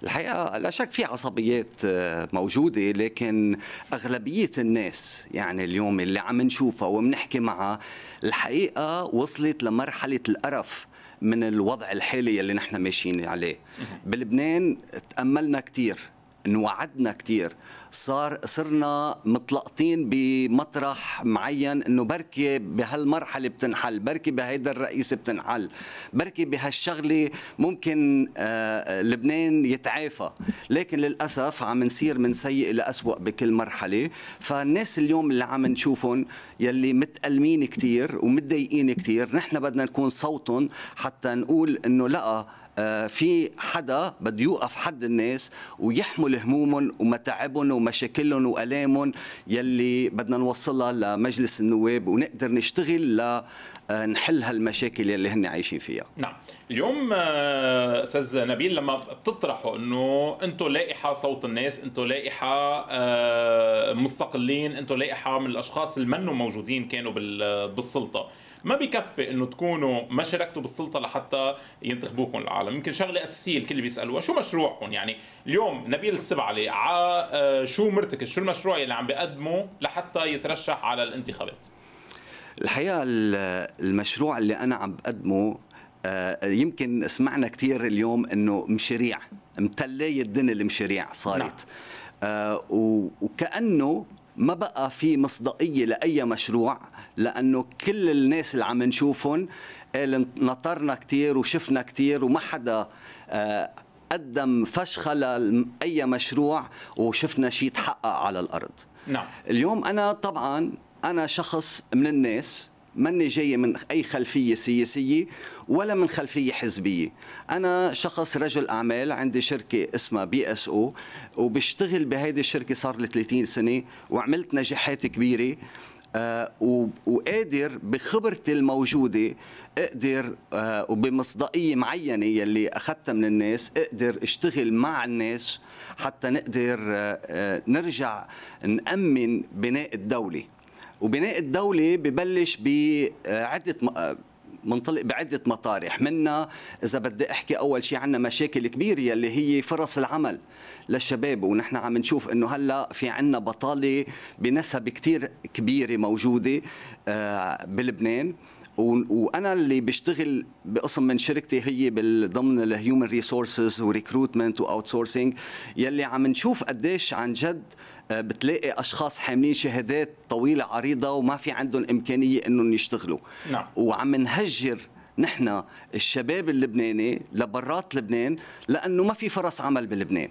[SPEAKER 4] الحقيقه لا شك في عصبيات آه، موجوده لكن اغلبيه الناس يعني اليوم اللي عم نشوفها وبنحكي معها الحقيقه وصلت لمرحله القرف من الوضع الحالي اللي نحن ماشيين عليه بلبنان تأملنا كثير انوعدنا كثير صار صرنا متلقطين بمطرح معين انه بركي بهالمرحله بتنحل بركي بهيدا الرئيس بتنحل بركي بهالشغله ممكن آه،, آه لبنان يتعافى لكن للاسف عم نصير من سيء لاسوء بكل مرحله فالناس اليوم اللي عم نشوفهم يلي متألمين كثير ومتضايقين كثير نحن بدنا نكون صوتهم حتى نقول انه لا آه، في حدا بده يوقف حد الناس ويحمل همومهم ومتاعبهم ومشاكلهم والامهم يلي بدنا نوصلها لمجلس النواب ونقدر نشتغل لنحل آه، هالمشاكل يلي هن عايشين فيها
[SPEAKER 1] نعم اليوم آه، استاذ نبيل لما بتطرحوا انه انتم لائحه صوت الناس انتم لائحه مستقلين انتم لائحه من الاشخاص اللي منهم موجودين كانوا بالسلطه ما بكفي انه تكونوا ما شاركتوا بالسلطه لحتى ينتخبوكم العالم يمكن شغله اساسيه الكل بيسالوها شو مشروعكم يعني اليوم نبيل السبعلي ع آه، شو مرتكز شو المشروع اللي عم بقدمه لحتى يترشح على الانتخابات
[SPEAKER 4] الحقيقه المشروع اللي انا عم بقدمه آه، يمكن سمعنا كثير اليوم انه مشاريع متلي الدنيا المشاريع صارت نعم. آه، وكانه ما بقى في مصداقيه لاي مشروع لانه كل الناس اللي عم نشوفهم قال إيه، نطرنا كثير وشفنا كثير وما حدا آه، قدم فشخه لاي مشروع وشفنا شيء تحقق على الارض نعم اليوم انا طبعا انا شخص من الناس ماني جاي من اي خلفيه سياسيه ولا من خلفيه حزبيه انا شخص رجل اعمال عندي شركه اسمها بي اس او وبشتغل بهيدي الشركه صار لي 30 سنه وعملت نجاحات كبيره آه وقادر بخبرتي الموجودة اقدر آه وبمصداقية معينة يلي أخذتها من الناس اقدر اشتغل مع الناس حتى نقدر آه, آه، نرجع نأمن بناء الدولة وبناء الدولة ببلش بعدة منطلق بعدة مطارح منا إذا بدي أحكي أول شيء عنا مشاكل كبيرة اللي هي فرص العمل للشباب ونحن عم نشوف أنه هلأ في عنا بطالة بنسب كتير كبيرة موجودة آه، بلبنان وانا اللي بشتغل بقسم من شركتي هي بالضمن الهيومن ريسورسز وريكروتمنت واوت سورسينج يلي عم نشوف قديش عن جد آه، بتلاقي اشخاص حاملين شهادات طويله عريضه وما في عندهم امكانيه انهم يشتغلوا نعم. وعم نهجر نحن الشباب اللبناني لبرات لبنان لانه ما في فرص عمل بلبنان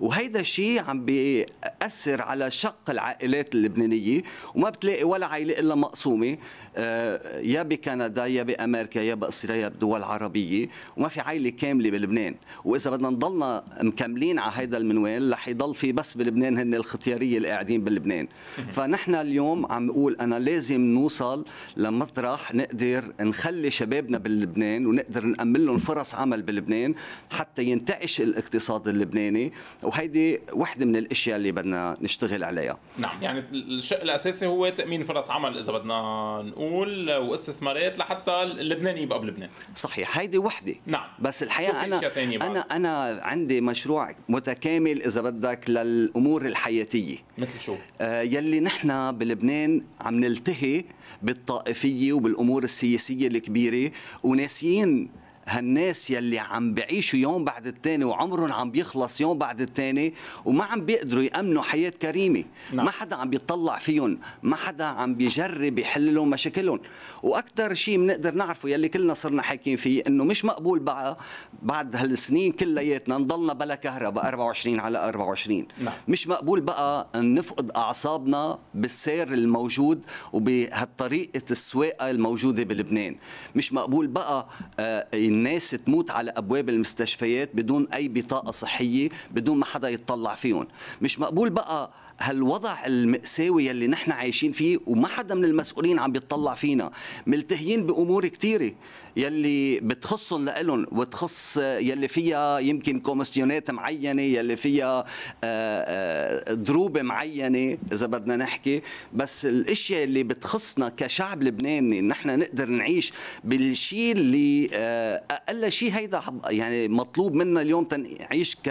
[SPEAKER 4] وهيدا الشيء عم بيأثر على شق العائلات اللبنانية وما بتلاقي ولا عائلة إلا مقسومة آه، يا بكندا يا بأمريكا يا بأسيا يا بدول عربية وما في عائلة كاملة بلبنان وإذا بدنا نضلنا مكملين على هيدا المنوال رح يضل في بس بلبنان هن الختيارية اللي قاعدين بلبنان فنحن اليوم عم نقول أنا لازم نوصل لمطرح نقدر نخلي شبابنا بلبنان ونقدر نأمن لهم فرص عمل بلبنان حتى ينتعش الاقتصاد اللبناني وهيدي وحده من الاشياء اللي بدنا نشتغل عليها
[SPEAKER 3] نعم
[SPEAKER 1] يعني الشق الاساسي هو تامين فرص عمل اذا بدنا نقول واستثمارات لحتى
[SPEAKER 4] اللبناني يبقى بلبنان صحيح هيدي وحده نعم بس الحقيقه انا انا انا عندي مشروع متكامل اذا بدك للامور الحياتيه مثل شو آه يلي نحن بلبنان عم نلتهي بالطائفيه وبالامور السياسيه الكبيره وناسيين هالناس يلي عم بعيشوا يوم بعد الثاني وعمرهم عم بيخلص يوم بعد الثاني وما عم بيقدروا يأمنوا حياة كريمة نعم. ما حدا عم بيطلع فيهم ما حدا عم بيجرب يحل لهم مشاكلهم وأكثر شيء بنقدر نعرفه يلي كلنا صرنا حاكيين فيه إنه مش مقبول بقى بعد هالسنين كلياتنا نضلنا بلا كهرباء 24 على 24 نعم. مش مقبول بقى نفقد أعصابنا بالسير الموجود وبهالطريقة السواقة الموجودة بلبنان مش مقبول بقى آه الناس تموت على ابواب المستشفيات بدون اي بطاقه صحيه بدون ما حدا يتطلع فيهم مش مقبول بقى هالوضع المأساوي اللي نحن عايشين فيه وما حدا من المسؤولين عم بيطلع فينا ملتهيين بأمور كثيرة يلي بتخصهم لإلهم وتخص يلي فيها يمكن كوميسيونات معينة يلي فيها آه، آه، دروبة معينة إذا بدنا نحكي بس الأشياء اللي بتخصنا كشعب لبناني نحن نقدر نعيش بالشيء اللي آه، أقل شيء هيدا يعني مطلوب منا اليوم تنعيش ك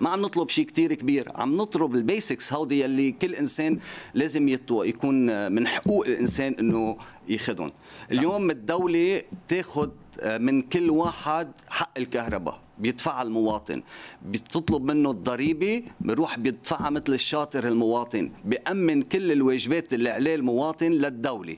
[SPEAKER 4] ما عم نطلب شيء كثير كبير عم نطلب البيسكس هودي يلي كل انسان لازم يكون من حقوق الانسان انه ياخذهم نعم. اليوم الدوله تاخذ آه، من كل واحد حق الكهرباء بيدفعها المواطن بتطلب منه الضريبة بروح بيدفعها مثل الشاطر المواطن بأمن كل الواجبات اللي عليه المواطن للدولة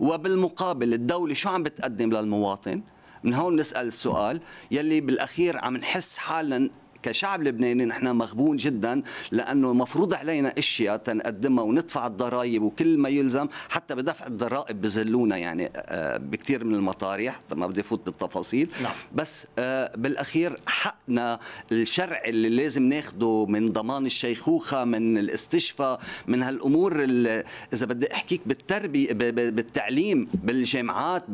[SPEAKER 4] وبالمقابل الدولة شو عم بتقدم للمواطن من هون نسأل السؤال يلي بالأخير عم نحس حالنا كشعب لبناني نحن مغبون جدا لانه مفروض علينا اشياء تنقدمها وندفع الضرائب وكل ما يلزم حتى بدفع الضرائب بذلونا يعني آه، بكثير من المطارح ما بدي فوت بالتفاصيل نعم. بس آه، بالاخير حقنا الشرعي اللي لازم ناخده من ضمان الشيخوخه من الاستشفاء من هالامور اذا بدي احكيك بالتربيه بالتعليم بالجامعات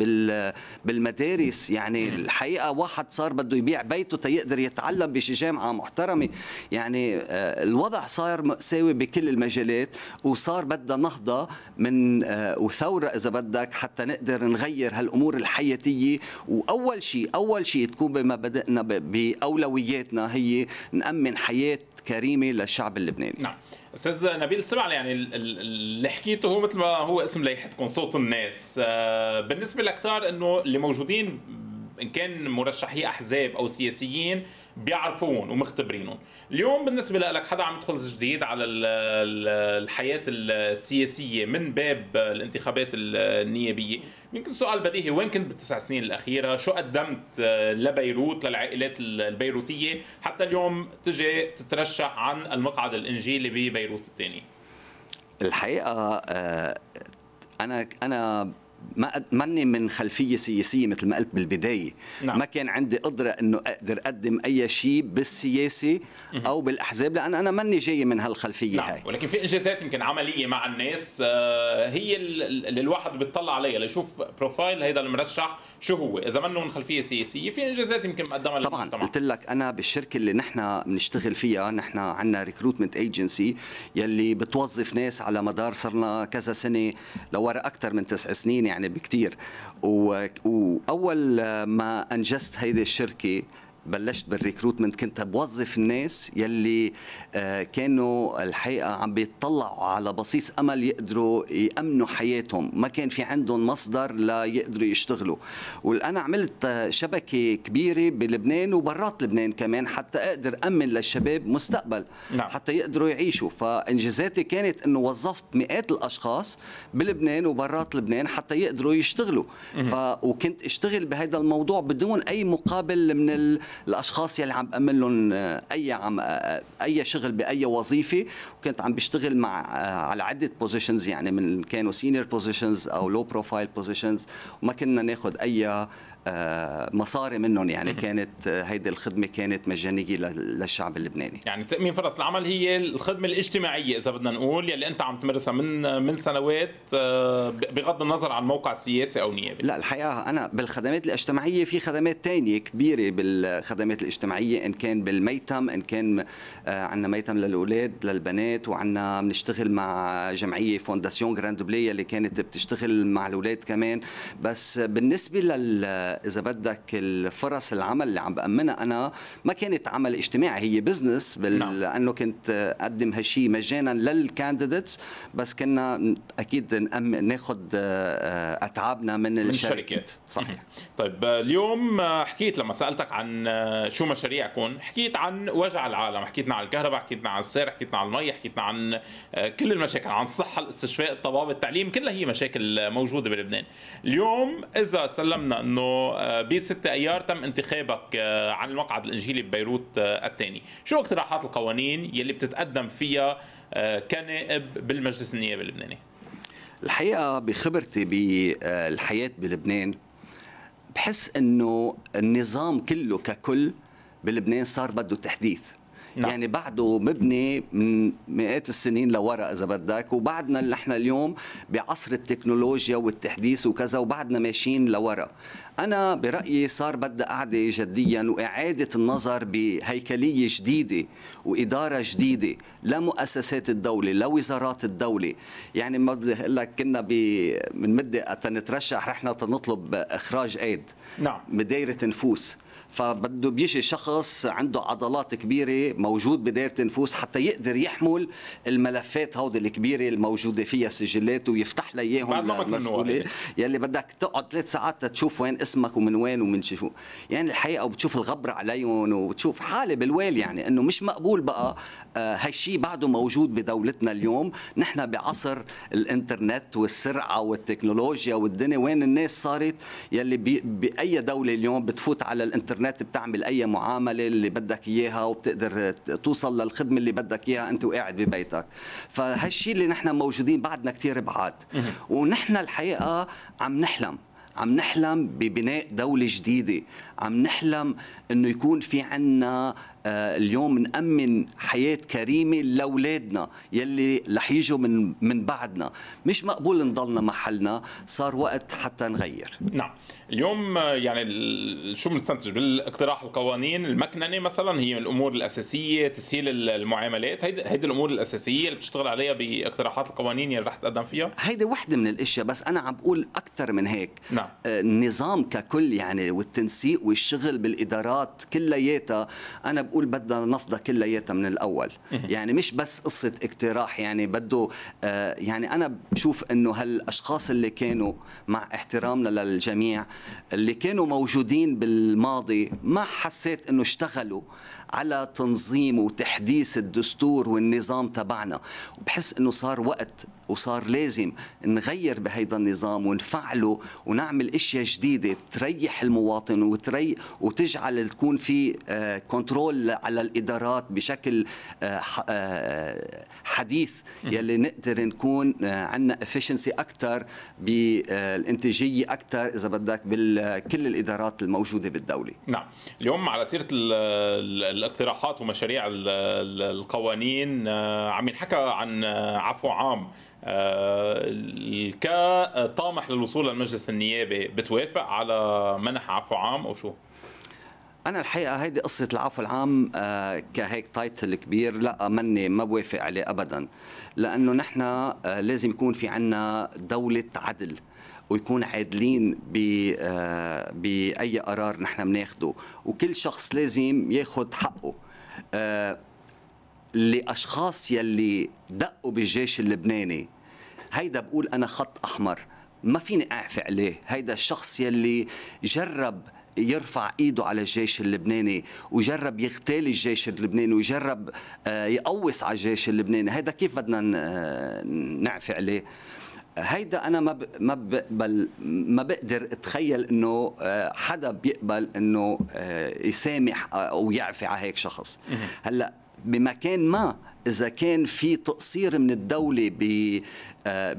[SPEAKER 4] بالمدارس يعني الحقيقه واحد صار بده يبيع بيته تيقدر يتعلم بشي جامعه جامعه محترمه يعني آه، الوضع صار مأساوي بكل المجالات وصار بدها نهضه من آه، وثوره اذا بدك حتى نقدر نغير هالامور الحياتيه واول شيء اول شيء تكون بمبادئنا باولوياتنا هي نامن حياه كريمه للشعب اللبناني نعم
[SPEAKER 1] استاذ نبيل السبع يعني اللي حكيته هو مثل ما هو اسم لائحتكم صوت الناس آه، بالنسبه لكتار انه اللي موجودين ان كان مرشحي احزاب او سياسيين بيعرفوهم ومختبرينهم اليوم بالنسبه لك حدا عم يدخل جديد على الحياه السياسيه من باب الانتخابات النيابيه يمكن سؤال بديهي وين كنت بالتسع سنين الاخيره شو قدمت لبيروت للعائلات البيروتيه حتى اليوم تجي تترشح عن المقعد الانجيلي ببيروت الثاني
[SPEAKER 4] الحقيقه آه، انا انا ما ماني من خلفيه سياسيه مثل ما قلت بالبدايه نعم. ما كان عندي قدره انه اقدر اقدم اي شيء بالسياسي او بالاحزاب لان انا ماني جاي من هالخلفيه نعم. هاي ولكن
[SPEAKER 1] في انجازات يمكن عمليه مع الناس آه، هي اللي الواحد بيطلع عليها ليشوف بروفايل هيدا المرشح شو هو اذا منه من خلفيه سياسيه في انجازات يمكن مقدمه طبعا قلت
[SPEAKER 4] لك انا بالشركه اللي نحن بنشتغل فيها نحن عندنا ريكروتمنت ايجنسي يلي بتوظف ناس على مدار صرنا كذا سنه لورا اكثر من تسع سنين يعني بكثير واول ما انجزت هيدي الشركه بلشت بالريكروتمنت كنت بوظف الناس يلي آه، كانوا الحقيقه عم بيطلعوا على بصيص امل يقدروا يامنوا حياتهم ما كان في عندهم مصدر لا يقدروا يشتغلوا والان عملت آه، شبكه كبيره بلبنان وبرات لبنان كمان حتى اقدر امن للشباب مستقبل نعم. حتى يقدروا يعيشوا فانجازاتي كانت انه وظفت مئات الاشخاص بلبنان وبرات لبنان حتى يقدروا يشتغلوا ف... وكنت اشتغل بهذا الموضوع بدون اي مقابل من ال... الاشخاص يلي عم بامن لهم آه، اي عم آه، آه، اي شغل باي وظيفه وكنت عم بشتغل مع على عده بوزيشنز يعني من كانوا سينيور بوزيشنز او لو بروفايل بوزيشنز وما كنا ناخذ اي آه، مصاري منهم يعني كانت آه، هيدي الخدمه كانت مجانيه للشعب اللبناني
[SPEAKER 1] يعني تامين فرص العمل هي الخدمه الاجتماعيه اذا بدنا نقول يلي انت عم تمارسها من من سنوات آه، بغض النظر عن موقع سياسي او نيابي
[SPEAKER 4] لا الحقيقه انا بالخدمات الاجتماعيه في خدمات تانية كبيره بالخدمات الاجتماعيه ان كان بالميتم ان كان عندنا ميتم للاولاد للبنات وعندنا بنشتغل مع جمعيه فونداسيون جراند بلاي اللي كانت بتشتغل مع الاولاد كمان بس بالنسبه لل اذا بدك الفرص العمل اللي عم بامنها انا ما كانت عمل اجتماعي هي بزنس بال... نعم. لانه كنت اقدم هالشيء مجانا للكانديديتس بس كنا اكيد ناخذ آه، اتعابنا من, من الشركات,
[SPEAKER 2] صحيح
[SPEAKER 1] طيب اليوم حكيت لما سالتك عن شو مشاريعكم حكيت عن وجع العالم حكيتنا عن الكهرباء حكيتنا عن السير حكيتنا عن المي حكيتنا عن كل المشاكل عن الصحه الاستشفاء الطبابه التعليم كلها هي مشاكل موجوده بلبنان اليوم اذا سلمنا انه آه، ب 6 ايار تم انتخابك آه، عن المقعد الانجيلي ببيروت آه، الثاني، شو اقتراحات القوانين يلي بتتقدم فيها كنائب بالمجلس النيابي
[SPEAKER 4] اللبناني؟ الحقيقه بخبرتي بالحياه بلبنان بحس انه النظام كله ككل بلبنان صار بده تحديث نعم. يعني بعده مبني من مئات السنين لورا اذا بدك وبعدنا نحن اليوم بعصر التكنولوجيا والتحديث وكذا وبعدنا ماشيين لورا أنا برأيي صار بدها قعدة جديا وإعادة النظر بهيكلية جديدة وإدارة جديدة لمؤسسات الدولة لوزارات الدولة يعني ما بدي أقول لك كنا من مدة نترشح رحنا تنطلب إخراج أيد نعم بدايرة نفوس فبده بيجي شخص عنده عضلات كبيرة موجود بدايرة نفوس حتى يقدر يحمل الملفات هودي الكبيرة الموجودة فيها سجلات ويفتح لها إياهم للمسؤولة يلي بدك تقعد ثلاث ساعات تشوف وين اسمك ومن وين ومن شو يعني الحقيقه وبتشوف الغبره عليهم وبتشوف حاله بالويل يعني انه مش مقبول بقى هالشيء آه، بعده موجود بدولتنا اليوم نحن بعصر الانترنت والسرعه والتكنولوجيا والدنيا وين الناس صارت يلي بي باي دوله اليوم بتفوت على الانترنت بتعمل اي معامله اللي بدك اياها وبتقدر توصل للخدمه اللي بدك اياها انت وقاعد ببيتك فهالشيء اللي نحن موجودين بعدنا كثير بعاد ونحن الحقيقه عم نحلم عم نحلم ببناء دولة جديدة عم نحلم أنه يكون في عنا آه، اليوم نأمن حياة كريمة لأولادنا يلي رح يجوا من, من بعدنا مش مقبول نضلنا محلنا صار وقت حتى نغير نعم
[SPEAKER 3] اليوم
[SPEAKER 1] يعني شو بنستنتج بالاقتراح القوانين المكننه مثلا هي الامور الاساسيه تسهيل المعاملات هيدي هيدي الامور الاساسيه اللي بتشتغل عليها باقتراحات القوانين اللي
[SPEAKER 4] رح تقدم فيها هيدي وحده من الاشياء بس انا عم بقول اكثر من هيك نعم. آه، النظام ككل يعني والتنسيق والشغل بالادارات كلياتها انا بقول بدنا نفضها كلياتها من الاول يعني مش بس قصه اقتراح يعني بده آه، يعني انا بشوف انه هالاشخاص اللي كانوا مع احترامنا للجميع اللي كانوا موجودين بالماضي ما حسيت انه اشتغلوا على تنظيم وتحديث الدستور والنظام تبعنا وبحس انه صار وقت وصار لازم نغير بهيدا النظام ونفعله ونعمل اشياء جديده تريح المواطن وتري وتجعل تكون في كنترول آه، على الادارات بشكل آه، آه، حديث يلي نقدر نكون عندنا افشنسي اكثر بالانتاجيه اكثر اذا بدك بكل الادارات الموجوده بالدوله نعم
[SPEAKER 1] اليوم على سيره ال الاقتراحات ومشاريع القوانين آه، عم ينحكى عن آه، عفو عام آه، كطامح للوصول للمجلس النيابي بتوافق على منح عفو عام او شو؟
[SPEAKER 4] انا الحقيقه هيدي قصه العفو العام كهيك تايتل كبير لا مني ما بوافق عليه ابدا لانه نحن لازم يكون في عنا دوله عدل ويكون عادلين آه، بأي قرار نحن بناخده وكل شخص لازم ياخد حقه آه، لأشخاص يلي دقوا بالجيش اللبناني هيدا بقول أنا خط أحمر ما فيني أعفي عليه هيدا الشخص يلي جرب يرفع ايده على الجيش اللبناني وجرب يغتال الجيش اللبناني وجرب آه، يقوص على الجيش اللبناني هذا كيف بدنا نعفي عليه هيدا انا ما ب... ما بقبل ما بقدر اتخيل انه آه، حدا بيقبل انه آه، يسامح آه، او يعفي على هيك شخص هلا بمكان ما اذا كان في تقصير من الدوله ب...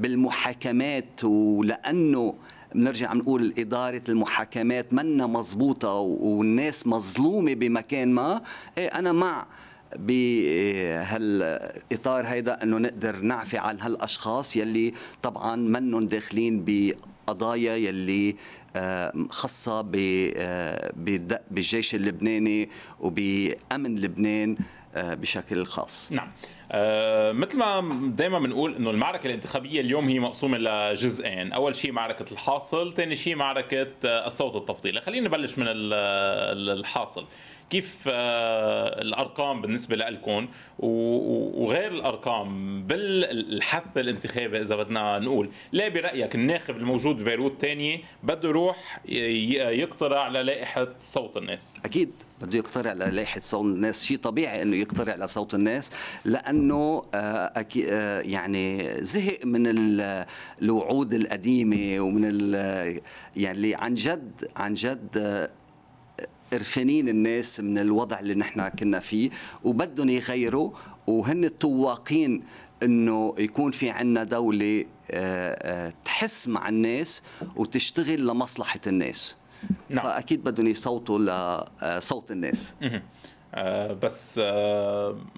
[SPEAKER 4] بالمحاكمات ولانه بنرجع نقول إدارة المحاكمات منا مزبوطة والناس مظلومة بمكان ما إيه أنا مع بهالاطار هيدا انه نقدر نعفي عن هالاشخاص يلي طبعا منهم داخلين بقضايا يلي آه، خاصة آه، بالجيش اللبناني وبأمن لبنان آه، بشكل خاص نعم مثل ما دائما بنقول انه المعركه الانتخابيه
[SPEAKER 1] اليوم هي مقسومه لجزئين، اول شيء معركه الحاصل، ثاني شيء معركه الصوت التفضيلي، خلينا نبلش من الحاصل. كيف آه، الارقام بالنسبه لكم وغير الارقام بالحث الانتخابي اذا بدنا نقول ليه برايك الناخب الموجود ببيروت ثانيه بده يروح يقترع
[SPEAKER 4] على لائحه صوت الناس اكيد بده يقترع على لائحه صوت الناس شيء طبيعي انه يقترع لصوت الناس لانه آه، آه، يعني زهق من الوعود القديمه ومن يعني عن جد عن جد قرفانين الناس من الوضع اللي نحن كنا فيه وبدهم يغيروا وهن التواقين انه يكون في عندنا دوله آه، آه، تحس مع الناس وتشتغل لمصلحه الناس نعم. فاكيد بدهم يصوتوا لصوت آه، الناس بس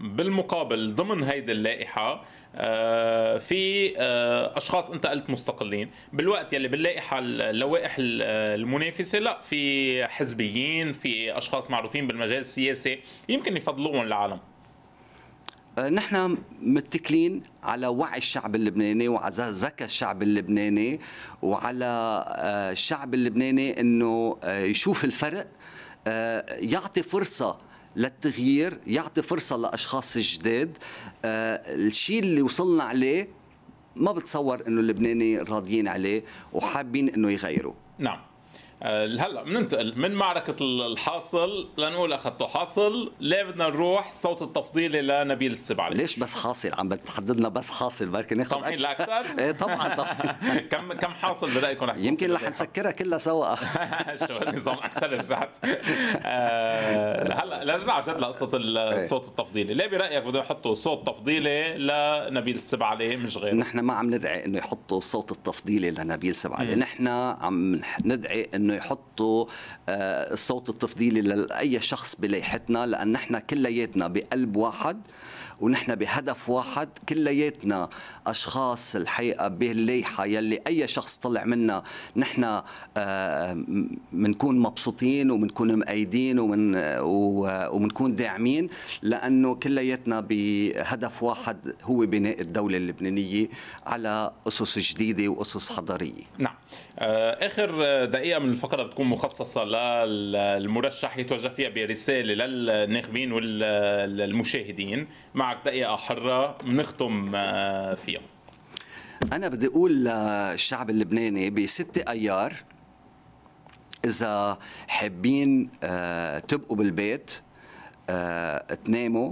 [SPEAKER 1] بالمقابل ضمن هيدي اللائحه آه، في آه، اشخاص انت قلت مستقلين بالوقت يلي باللائحه اللوائح المنافسه لا في حزبيين في اشخاص معروفين بالمجال السياسي يمكن يفضلوهم العالم
[SPEAKER 4] آه، نحن متكلين على وعي الشعب اللبناني وعلى ذكاء الشعب اللبناني وعلى الشعب اللبناني انه يشوف الفرق يعطي فرصه للتغيير يعطي فرصه لاشخاص جداد آه، الشيء اللي وصلنا عليه ما بتصور انه اللبناني راضيين عليه وحابين انه يغيروا نعم آه،
[SPEAKER 1] هلا بننتقل من معركة الحاصل لنقول اخذته حاصل، ليه بدنا نروح صوت التفضيلي لنبيل السبعلي؟ ليش بس حاصل؟ عم بتحددنا لنا بس حاصل بركي ناخذ طمحين لاكثر؟ ايه طبعا طبعا كم كم حاصل برايكم رح يمكن رح
[SPEAKER 4] نسكرها كلها سوا
[SPEAKER 1] شو النظام اكثر رجعت آه، هلا لنرجع جد لقصة الصوت إيه. التفضيلي، ليه برايك بدهم يحطوا صوت تفضيلي لنبيل السبعلي مش غيره؟ نحن
[SPEAKER 4] ما عم ندعي انه يحطوا الصوت التفضيلي لنبيل السبعلي، نحن عم ندعي انه انه يحطوا آه، الصوت التفضيلي لاي شخص بليحتنا لان نحن كلياتنا بقلب واحد ونحن بهدف واحد كلياتنا اشخاص الحقيقه بهالليحه يلي اي شخص طلع منا نحن بنكون آه، مبسوطين وبنكون مأيدين ومن وبنكون داعمين لانه كلياتنا بهدف واحد هو بناء الدوله اللبنانيه على اسس جديده واسس حضاريه
[SPEAKER 1] نعم آه، اخر دقيقه من الفقره بتكون مخصصه للمرشح يتوجه فيها برساله للناخبين والمشاهدين
[SPEAKER 4] معك دقيقه حره بنختم آه، فيها انا بدي اقول للشعب اللبناني ب 6 ايار اذا حابين آه، تبقوا بالبيت تناموا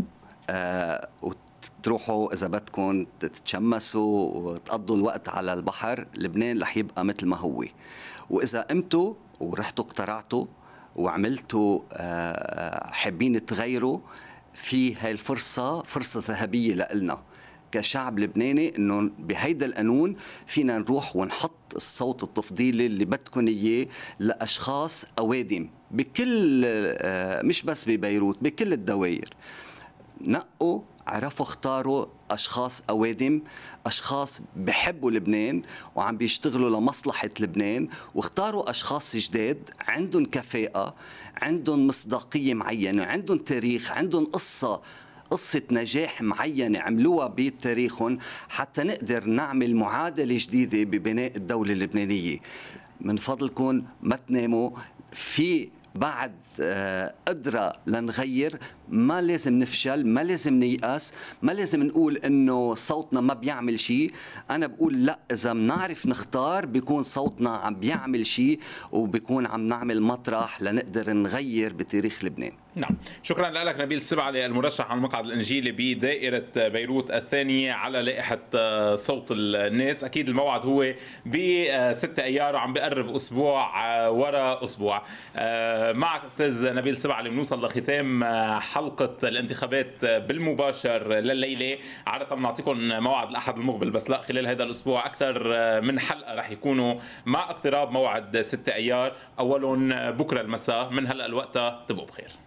[SPEAKER 4] تروحوا اذا بدكم تتشمسوا وتقضوا الوقت على البحر لبنان رح يبقى مثل ما هو واذا قمتوا ورحتوا اقترعتوا وعملتوا آه، حابين تغيروا في هاي الفرصه فرصه ذهبيه لإلنا كشعب لبناني انه بهيدا القانون فينا نروح ونحط الصوت التفضيلي اللي بدكم اياه لاشخاص اوادم بكل آه، مش بس ببيروت بكل الدوائر نقوا عرفوا اختاروا اشخاص اوادم اشخاص بحبوا لبنان وعم بيشتغلوا لمصلحه لبنان واختاروا اشخاص جداد عندهم كفاءه عندهم مصداقيه معينه عندهم تاريخ عندهم قصه قصة نجاح معينة عملوها بتاريخهم حتى نقدر نعمل معادلة جديدة ببناء الدولة اللبنانية من فضلكم ما تناموا في بعد آه، قدرة لنغير ما لازم نفشل ما لازم نيأس ما لازم نقول انه صوتنا ما بيعمل شيء انا بقول لا اذا بنعرف نختار بيكون صوتنا عم بيعمل شيء وبيكون عم نعمل مطرح لنقدر نغير بتاريخ لبنان
[SPEAKER 1] نعم شكرا لك نبيل السبعلي المرشح على المقعد الانجيلي بدائره بيروت الثانيه على لائحه آه، صوت الناس اكيد الموعد هو بستة ايار وعم بقرب اسبوع آه، ورا اسبوع آه، معك استاذ نبيل السبعلي بنوصل لختام حلقه الانتخابات بالمباشر لليله عاده بنعطيكم موعد الاحد المقبل بس لا خلال هذا الاسبوع اكثر من حلقه رح يكونوا مع اقتراب موعد 6 ايار اولهم بكره المساء من هلا لوقتها تبقوا بخير